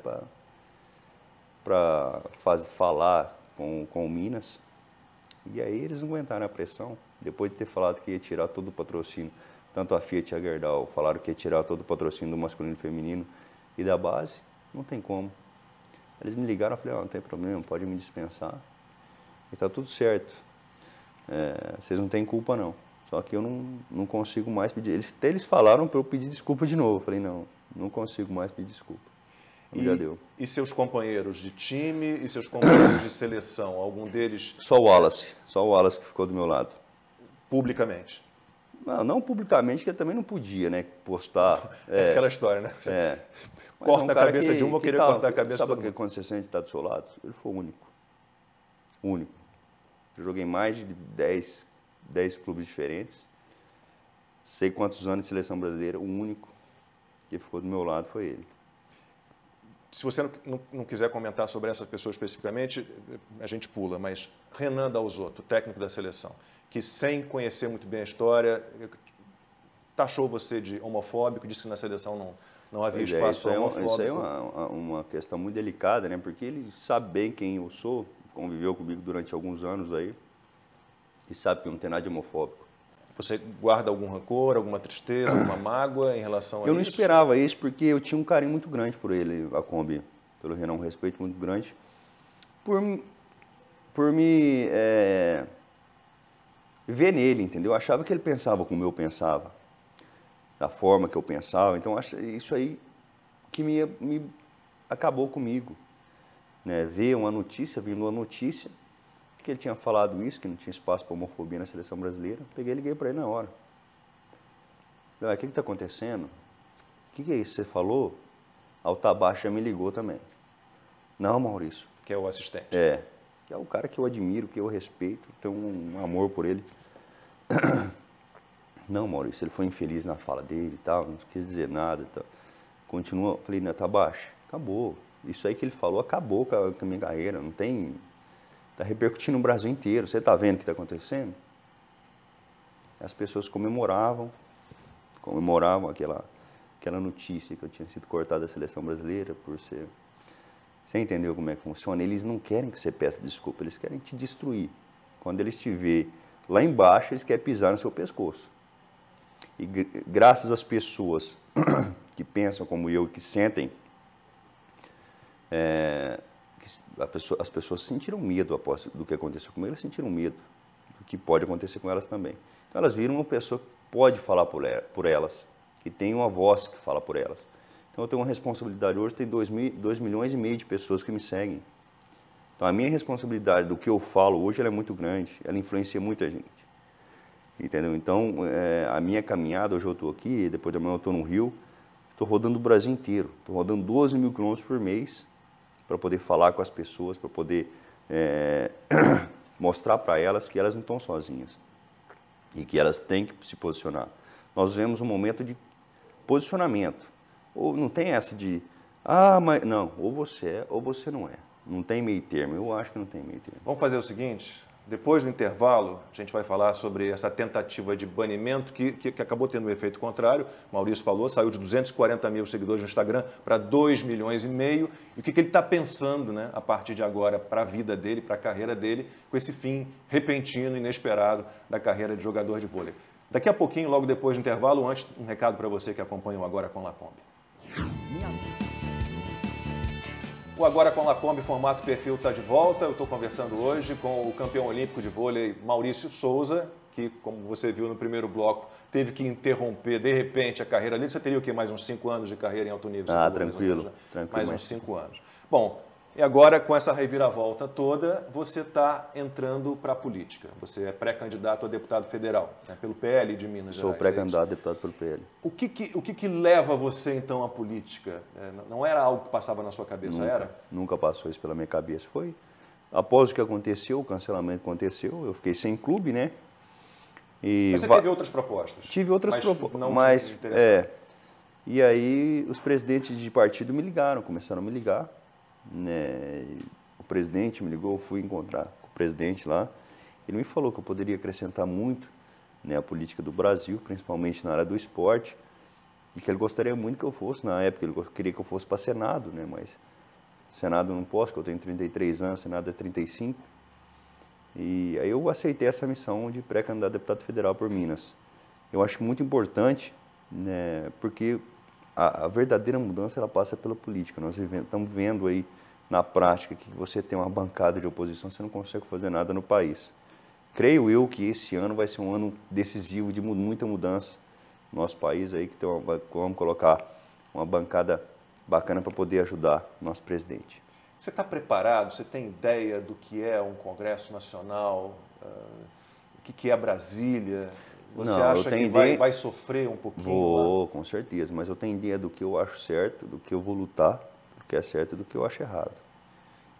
para falar com, com o Minas. E aí eles não aguentaram a pressão. Depois de ter falado que ia tirar todo o patrocínio, tanto a Fiat e a Gerdau falaram que ia tirar todo o patrocínio do masculino e feminino e da base, não tem como. Eles me ligaram, e falei, oh, não tem problema, pode me dispensar. E tá tudo certo. É, vocês não têm culpa não. Só que eu não, não consigo mais pedir. Eles, até eles falaram para eu pedir desculpa de novo. Eu falei, não, não consigo mais, me desculpa. E, já deu. e seus companheiros de time e seus companheiros de seleção, algum deles? Só o Wallace, só o Wallace que ficou do meu lado. Publicamente? Não, não publicamente, que também não podia, né? Postar. [LAUGHS] É, é, aquela história, né? é. [LAUGHS] Corta é um a cabeça que, de um, vou querer tá, cortar a cabeça sabe do Sabe quando você sente está do seu lado? Ele foi o único. Único. Eu joguei mais de dez 10 clubes diferentes. Sei quantos anos de seleção brasileira, o único que ficou do meu lado foi ele. Se você não, não quiser comentar sobre essa pessoa especificamente, a gente pula, mas Renan Dalzotto, técnico da seleção, que sem conhecer muito bem a história, taxou tá você de homofóbico, disse que na seleção não, não havia pois é, espaço é, para é homofóbico. É, isso aí é uma, uma questão muito delicada, né? porque ele sabe bem quem eu sou, conviveu comigo durante alguns anos aí, e sabe que não tem nada de homofóbico. Você guarda algum rancor, alguma tristeza, alguma mágoa em relação a eu isso? Eu não esperava isso porque eu tinha um carinho muito grande por ele, a Kombi, pelo Renan, um respeito muito grande. Por, por me é, ver nele, entendeu? Eu achava que ele pensava como eu pensava, da forma que eu pensava. Então, isso aí que me, me acabou comigo. Né? Ver uma notícia, vindo uma notícia, que ele tinha falado isso, que não tinha espaço para homofobia na seleção brasileira. Peguei e liguei para ele na hora. Falei, o que está acontecendo? O que, que, é isso que você falou? Altabaixo já me ligou também. Não, Maurício. Que é o assistente. É. Que é o cara que eu admiro, que eu respeito, tenho um amor por ele. [CLEARS THROAT] Não, Maurício, ele foi infeliz na fala dele e tal, não quis dizer nada e tal. Continua, falei, não, tá Acabou. Isso aí que ele falou acabou com a, com a minha carreira, não tem Está repercutindo no Brasil inteiro. Você está vendo o que está acontecendo? As pessoas comemoravam, comemoravam aquela, aquela notícia que eu tinha sido cortado da seleção brasileira por ser. Você entendeu como é que funciona? Eles não querem que você peça desculpa, eles querem te destruir. Quando eles te vê lá embaixo, eles querem pisar no seu pescoço. E graças às pessoas [CLEARS THROAT] que pensam como eu, que sentem é, que pessoa, as pessoas sentiram medo após do que aconteceu com elas, sentiram medo do que pode acontecer com elas também. Então elas viram uma pessoa que pode falar por, é, por elas, que tem uma voz que fala por elas. Então eu tenho uma responsabilidade hoje, tem 2 milhões e meio de pessoas que me seguem. Então a minha responsabilidade do que eu falo hoje é muito grande, ela influencia muita gente. Entendeu? Então é, a minha caminhada, hoje eu estou aqui, depois de amanhã eu estou no Rio, estou rodando o Brasil inteiro, estou rodando 12 mil quilômetros por mês, para poder falar com as pessoas, para poder é, [CLEARS THROAT] mostrar para elas que elas não estão sozinhas e que elas têm que se posicionar. Nós vemos um momento de posicionamento. Ou não tem essa de, ah, mas não, ou você é ou você não é. Não tem meio termo, eu acho que não tem meio termo. Vamos fazer o seguinte, depois do intervalo, a gente vai falar sobre essa tentativa de banimento que, que, que acabou tendo um efeito contrário. Maurício falou, saiu de 240 mil seguidores no Instagram para 2 milhões e meio. E o que, que ele está pensando né, a partir de agora para a vida dele, para a carreira dele, com esse fim repentino, inesperado da carreira de jogador de vôlei. Daqui a pouquinho, logo depois do intervalo, antes, um recado para você que acompanha o Agora com Lacombe. Minha... O Agora com a Lacombe formato perfil está de volta. Eu estou conversando hoje com o campeão olímpico de vôlei Maurício Souza, que, como você viu no primeiro bloco, teve que interromper de repente a carreira dele. Você teria o quê? Mais uns cinco anos de carreira em alto nível? Ah, tranquilo, né? tranquilo. Mais, mais uns cinco anos. Bom, e agora, com essa reviravolta toda, você está entrando para a política. Você é pré-candidato a deputado federal, né? pelo PL de Minas Sou Gerais. É Sou pré-candidato a deputado pelo PL. O que, que o que, que, leva você, então, à política? É, não era algo que passava na sua cabeça, nunca, era? Nunca passou isso pela minha cabeça. Foi após o que aconteceu, o cancelamento aconteceu, eu fiquei sem clube, né? E mas você teve outras propostas? Tive outras propostas, mas... mas é, e aí os presidentes de partido me ligaram, começaram a me ligar né? O presidente me ligou, eu fui encontrar com o presidente lá. Ele me falou que eu poderia acrescentar muito né, a política do Brasil, principalmente na área do esporte, e que ele gostaria muito que eu fosse. Na época, ele queria que eu fosse para Senado, né, mas Senado não posso, porque eu tenho 33 anos, Senado é 35. E aí eu aceitei essa missão de pré-candidato a deputado federal por Minas. Eu acho muito importante, né, porque a, a verdadeira mudança ela passa pela política. Nós estamos vendo aí na prática que você tem uma bancada de oposição, você não consegue fazer nada no país. Creio eu que esse ano vai ser um ano decisivo de muita mudança no nosso país aí que tem uma, vamos colocar uma bancada bacana para poder ajudar nosso presidente. Você está preparado? Você tem ideia do que é um Congresso Nacional? Uh, o que, que é Brasília? Você não, acha que vai, vai, sofrer um pouquinho? Vou, lá? com certeza, mas eu tenho ideia do que eu acho certo, do que eu vou lutar, do que é certo e do que eu acho errado.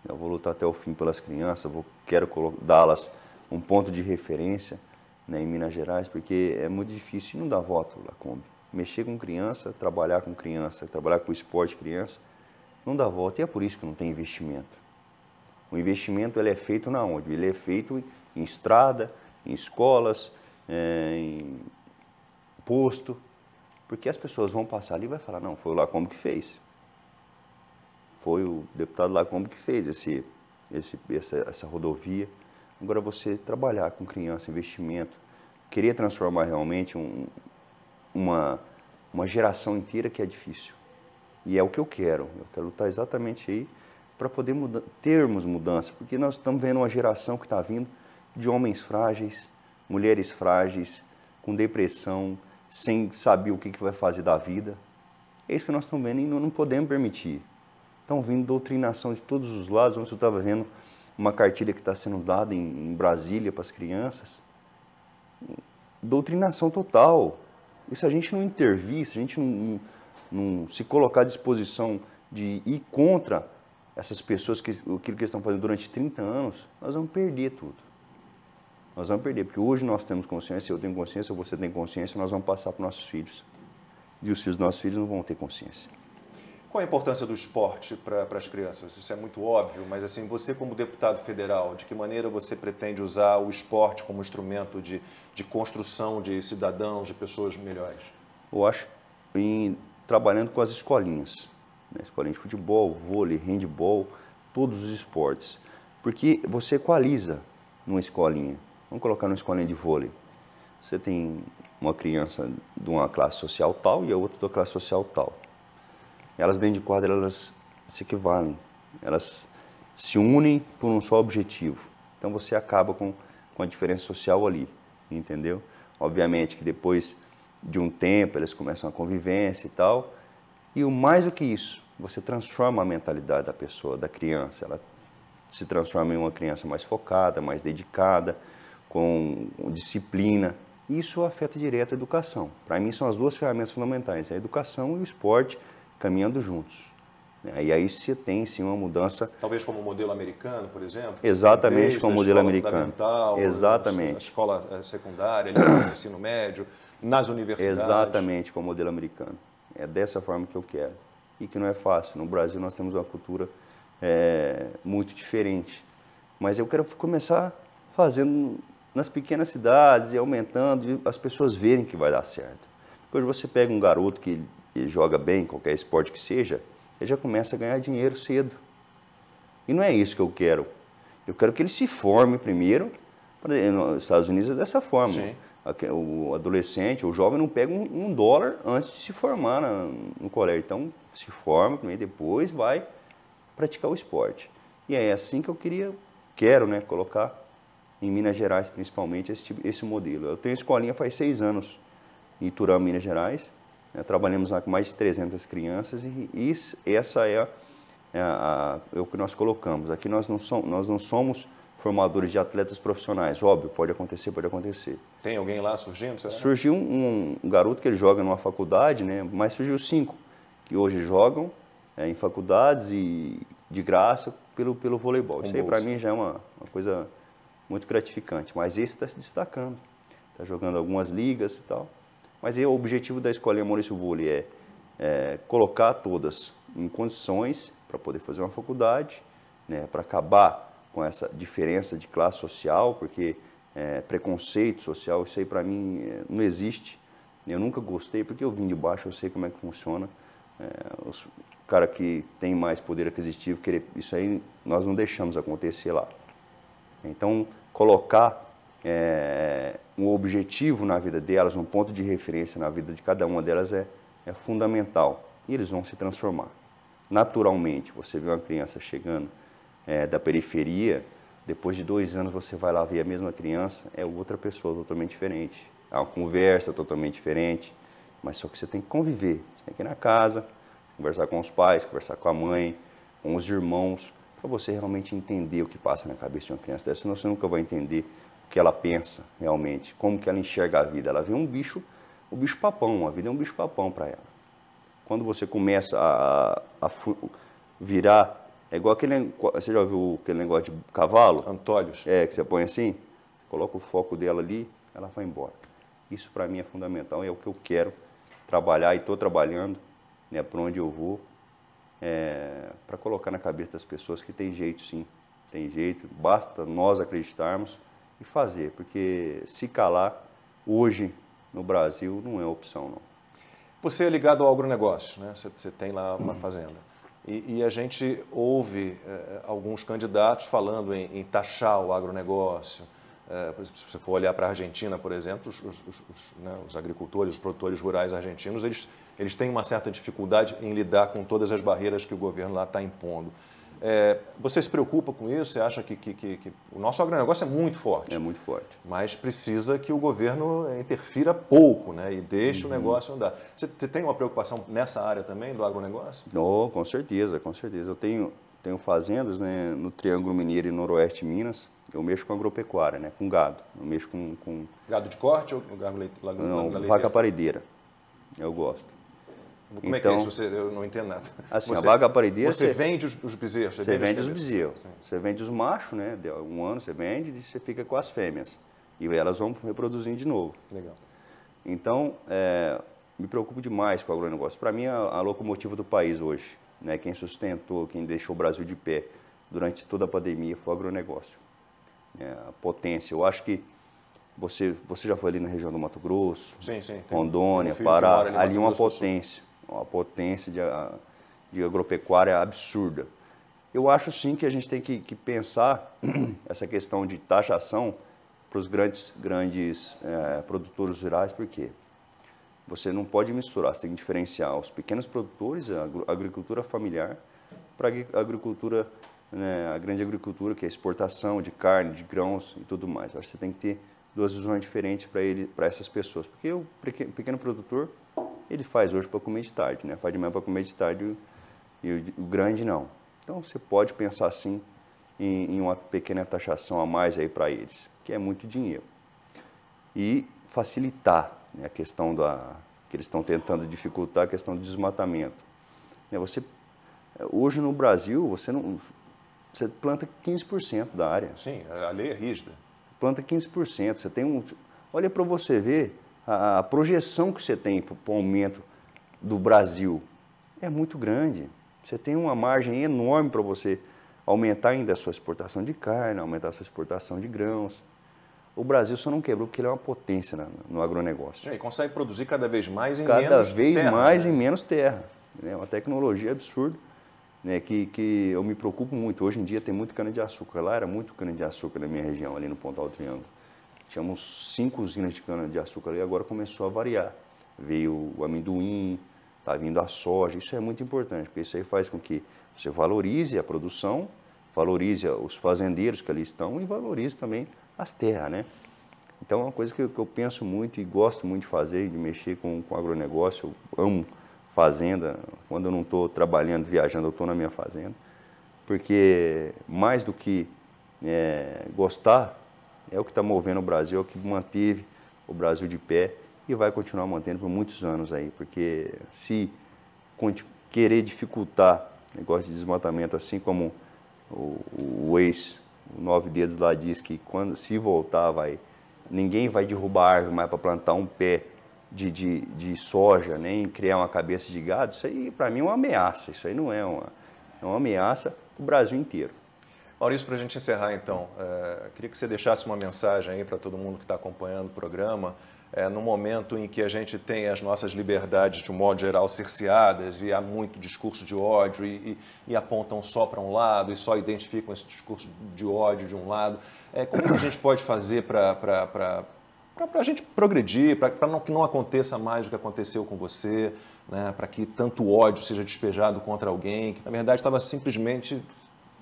Eu vou lutar até o fim pelas crianças, vou, quero dá-las um ponto de referência né, em Minas Gerais, porque é muito difícil não dar voto na Kombi. Mexer com criança, trabalhar com criança, trabalhar com esporte criança, não dá voto e é por isso que não tem investimento. O investimento ele é feito na onde? Ele é feito em estrada, em escolas, é, em posto, porque as pessoas vão passar ali e vai falar, não, foi o Lacombe que fez. Foi o deputado Lacombe que fez esse, esse, essa, essa rodovia. Agora você trabalhar com criança, investimento, querer transformar realmente um, uma, uma geração inteira que é difícil. E é o que eu quero. Eu quero lutar exatamente aí para poder muda termos mudança, porque nós estamos vendo uma geração que está vindo de homens frágeis, mulheres frágeis, com depressão, sem saber o que, vai fazer da vida. É isso que nós estamos vendo e não podemos permitir. Estão vindo doutrinação de todos os lados. Ontem eu estava vendo uma cartilha que está sendo dada em, Brasília para as crianças. Doutrinação total. E se a gente não intervir, se a gente não, não se colocar à disposição de ir contra essas pessoas, que, aquilo que eles estão fazendo durante 30 anos, nós vamos perder tudo. Nós vamos perder, porque hoje nós temos consciência, eu tenho consciência, você tem consciência, nós vamos passar para os nossos filhos. E os filhos dos nossos filhos não vão ter consciência. Qual a importância do esporte para as crianças? Isso é muito óbvio, mas assim, você como deputado federal, de que maneira você pretende usar o esporte como instrumento de, de construção de cidadãos, de pessoas melhores? Eu acho em trabalhando com as escolinhas, né? escolinha de futebol, vôlei, handball, todos os esportes, porque você equaliza numa escolinha. Vamos colocar numa escolinha de vôlei. Você tem uma criança de uma classe social tal e a outra de uma classe social tal. Elas dentro de quadra elas se equivalem, elas se unem por um só objetivo. Então você acaba com, com a diferença social ali, entendeu? Obviamente que depois de um tempo elas começam a convivência e tal. E o mais do que isso, você transforma a mentalidade da pessoa, da criança. Ela se transforma em uma criança mais focada, mais dedicada, com disciplina. Isso afeta direto a educação. Para mim, são as duas ferramentas fundamentais, a educação e o esporte caminhando juntos. Né? E aí você tem sim uma mudança. Talvez como o modelo americano, por exemplo? Exatamente como o modelo americano. Exatamente. A escola eh, secundária, ali, [COUGHS] ensino médio, nas universidades. Exatamente como o modelo americano. É dessa forma que eu quero. E que não é fácil. No Brasil nós temos uma cultura é, muito diferente. Mas eu quero começar fazendo nas pequenas cidades e aumentando, e as pessoas verem que vai dar certo. depois você pega um garoto que joga bem, qualquer esporte que seja, ele já começa a ganhar dinheiro cedo. E não é isso que eu quero. Eu quero que ele se forme primeiro. Nos Estados Unidos é dessa forma. Sim. O adolescente, o jovem não pega um, um dólar antes de se formar na, no colégio. Então, se forma primeiro, depois vai praticar o esporte. E é assim que eu queria, quero, né, colocar em Minas Gerais principalmente, esse, tipo, esse modelo. Eu tenho escolinha faz seis anos em Iturama, Minas Gerais, né, trabalhamos lá com mais de 300 crianças e, e essa é, a, é a, é o que nós colocamos. Aqui nós não, som, nós não somos formadores de atletas profissionais, óbvio, pode acontecer, pode acontecer. Tem alguém lá surgindo? Será? Surgiu um, um, garoto que ele joga numa faculdade, né, mas surgiu cinco que hoje jogam é, em faculdades e de graça pelo, pelo voleibol. Com Isso aí para mim já é uma, uma coisa muito gratificante. Mas esse está se destacando, está jogando algumas ligas e tal. Mas aí, o objetivo da Escolinha é Maurício Vôlei é, é colocar todas em condições para poder fazer uma faculdade, né, para acabar com essa diferença de classe social, porque é, preconceito social, isso aí para mim é, não existe. Eu nunca gostei, porque eu vim de baixo, eu sei como é que funciona. É, os cara que tem mais poder aquisitivo, querer, isso aí nós não deixamos acontecer lá. Então, colocar é, um objetivo na vida delas, um ponto de referência na vida de cada uma delas é, é fundamental. E eles vão se transformar. Naturalmente, você vê uma criança chegando é, da periferia, depois de dois anos você vai lá ver a mesma criança, é outra pessoa totalmente diferente. É uma conversa totalmente diferente, mas só que você tem que conviver. Você tem que ir na casa, conversar com os pais, conversar com a mãe, com os irmãos, para você realmente entender o que passa na cabeça de uma criança dessa, senão você nunca vai entender o que ela pensa realmente, como que ela enxerga a vida. Ela vê um bicho, o um bicho papão, a vida é um bicho papão para ela. Quando você começa a, a, a, virar, é igual aquele, você já viu aquele negócio de cavalo? Antólios. É, que você põe assim, coloca o foco dela ali, ela vai embora. Isso para mim é fundamental e é o que eu quero trabalhar e estou trabalhando, né, para onde eu vou, é, para colocar na cabeça das pessoas que tem jeito sim, tem jeito, basta nós acreditarmos e fazer, porque se calar hoje no Brasil não é opção não. Você é ligado ao agronegócio, né? Você, você tem lá uma [CLEARS THROAT] fazenda. E, e a gente ouve é, alguns candidatos falando em, em taxar o agronegócio, é, se você for olhar para a Argentina, por exemplo, os, os, os, né, os, agricultores, os produtores rurais argentinos, eles, eles têm uma certa dificuldade em lidar com todas as barreiras que o governo lá está impondo. É, você se preocupa com isso? Você acha que, que, que, que, o nosso agronegócio é muito forte? É muito forte. Mas precisa que o governo interfira pouco né, e deixe uhum. o negócio andar. Você tem uma preocupação nessa área também do agronegócio? Oh, com certeza, com certeza. Eu tenho tenho fazendas né, no Triângulo Mineiro e Noroeste Minas. Eu mexo com agropecuária, né, com gado. Eu mexo com, com... Gado de corte ou gado leite, lago, Não, lago vaca paredeira. Eu gosto. Como então, é que é isso? Então, você, eu não entendo nada. Assim, você, a vaca paredeira... Você, você vende os, bezerros? Você, você vende, os bezerros. Você vende os machos, né? De um ano você vende e você fica com as fêmeas. E elas vão reproduzindo de novo. Legal. Então, é, me preocupo demais com o agronegócio. Para mim, é a locomotiva do país hoje. Né? Quem sustentou, quem deixou o Brasil de pé durante toda a pandemia foi o agronegócio. É, a potência. Eu acho que você, você já foi ali na região do Mato Grosso, sim, sim, Rondônia, Pará, ali, ali uma potência, uma potência de, de agropecuária absurda. Eu acho sim que a gente tem que, que pensar [CLEARS THROAT] essa questão de taxação para os grandes, grandes é, produtores rurais, por quê? Você não pode misturar, você tem que diferenciar os pequenos produtores, a agricultura familiar, para a agricultura, né, a grande agricultura, que é exportação de carne, de grãos e tudo mais. Acho que você tem que ter duas visões diferentes para ele, para essas pessoas, porque o pequeno produtor ele faz hoje para comer de tarde, né? Faz de manhã para comer de tarde e o, o, grande não. Então você pode pensar assim em, em uma pequena taxação a mais aí para eles, que é muito dinheiro e facilitar né, a questão da, que eles estão tentando dificultar, a questão do desmatamento. Né, você, hoje no Brasil, você não você planta 15% da área. Sim, a lei é rígida. Planta 15%. Você tem um, olha para você ver a, a, projeção que você tem para o aumento do Brasil. É muito grande. Você tem uma margem enorme para você aumentar ainda a sua exportação de carne, aumentar a sua exportação de grãos. O Brasil só não quebrou porque ele é uma potência no, no agronegócio. É, e consegue produzir cada vez mais em cada menos vez terra, mais né? em menos terra. É né? uma tecnologia absurda né? que, que eu me preocupo muito. Hoje em dia tem muito cana-de-açúcar. Lá era muito cana-de-açúcar na minha região, ali no Pontal Triângulo. Tínhamos cinco usinas de cana-de-açúcar e agora começou a variar. Veio o amendoim, está vindo a soja. Isso é muito importante, porque isso aí faz com que você valorize a produção, valorize os fazendeiros que ali estão e valorize também as terras, né? Então é uma coisa que eu, penso muito e gosto muito de fazer, de mexer com, com agronegócio. Eu amo fazenda. Quando eu não estou trabalhando, viajando, eu estou na minha fazenda. Porque mais do que é, gostar, é o que está movendo o Brasil, é o que manteve o Brasil de pé e vai continuar mantendo por muitos anos aí. Porque se querer dificultar negócio de desmatamento, assim como o, o, o ex o Nove Dedos lá diz que quando se voltar, vai, ninguém vai derrubar a árvore mais para plantar um pé de, de, de, soja, nem criar uma cabeça de gado. Isso aí, para mim, é uma ameaça. Isso aí não é uma, é uma ameaça para o Brasil inteiro. Maurício, para a gente encerrar então, eh, queria que você deixasse uma mensagem aí para todo mundo que está acompanhando o programa, é, no momento em que a gente tem as nossas liberdades, de um modo geral, cerceadas e há muito discurso de ódio e, e, e apontam só para um lado e só identificam esse discurso de ódio de um lado. É, como que a gente pode fazer para para a gente progredir, para que não aconteça mais o que aconteceu com você, né? para que tanto ódio seja despejado contra alguém que, na verdade, estava simplesmente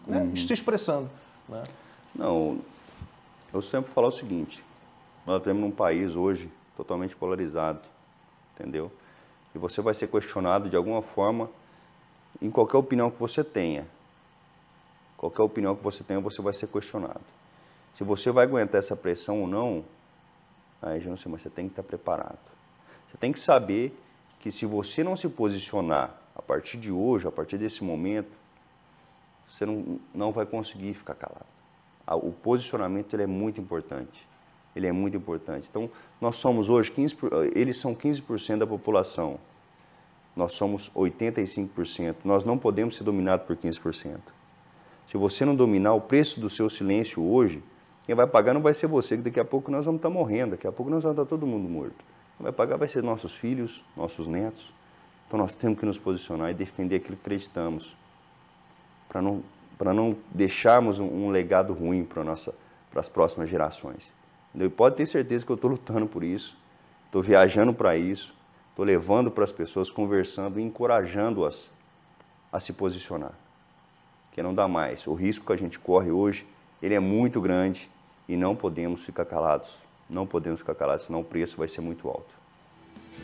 né, uhum. se expressando. Né? Não, eu sempre falo o seguinte: nós temos um país hoje totalmente polarizado, entendeu? E você vai ser questionado de alguma forma em qualquer opinião que você tenha. Qualquer opinião que você tenha, você vai ser questionado. Se você vai aguentar essa pressão ou não, aí já não sei, mas você tem que estar preparado. Você tem que saber que se você não se posicionar a partir de hoje, a partir desse momento, você não, não vai conseguir ficar calado. Ah, o posicionamento ele é muito importante ele é muito importante. Então, nós somos hoje, 15, eles são 15% da população, nós somos 85%. Nós não podemos ser dominados por 15%. Se você não dominar o preço do seu silêncio hoje, quem vai pagar não vai ser você, que daqui a pouco nós vamos estar morrendo, daqui a pouco nós vamos estar todo mundo morto. Quem vai pagar vai ser nossos filhos, nossos netos. Então nós temos que nos posicionar e defender aquilo que acreditamos, para não, não deixarmos um, um legado ruim para as próximas gerações. E pode ter certeza que eu estou lutando por isso, estou viajando para isso, estou levando para as pessoas, conversando, encorajando-as a se posicionar. Que não dá mais. O risco que a gente corre hoje, ele é muito grande e não podemos ficar calados. Não podemos ficar calados, senão o preço vai ser muito alto.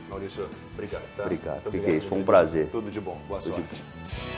Maurício, obrigado. Tá? Obrigado. Fiquei, obrigado. foi um prazer. Tudo de bom. Boa Tudo sorte.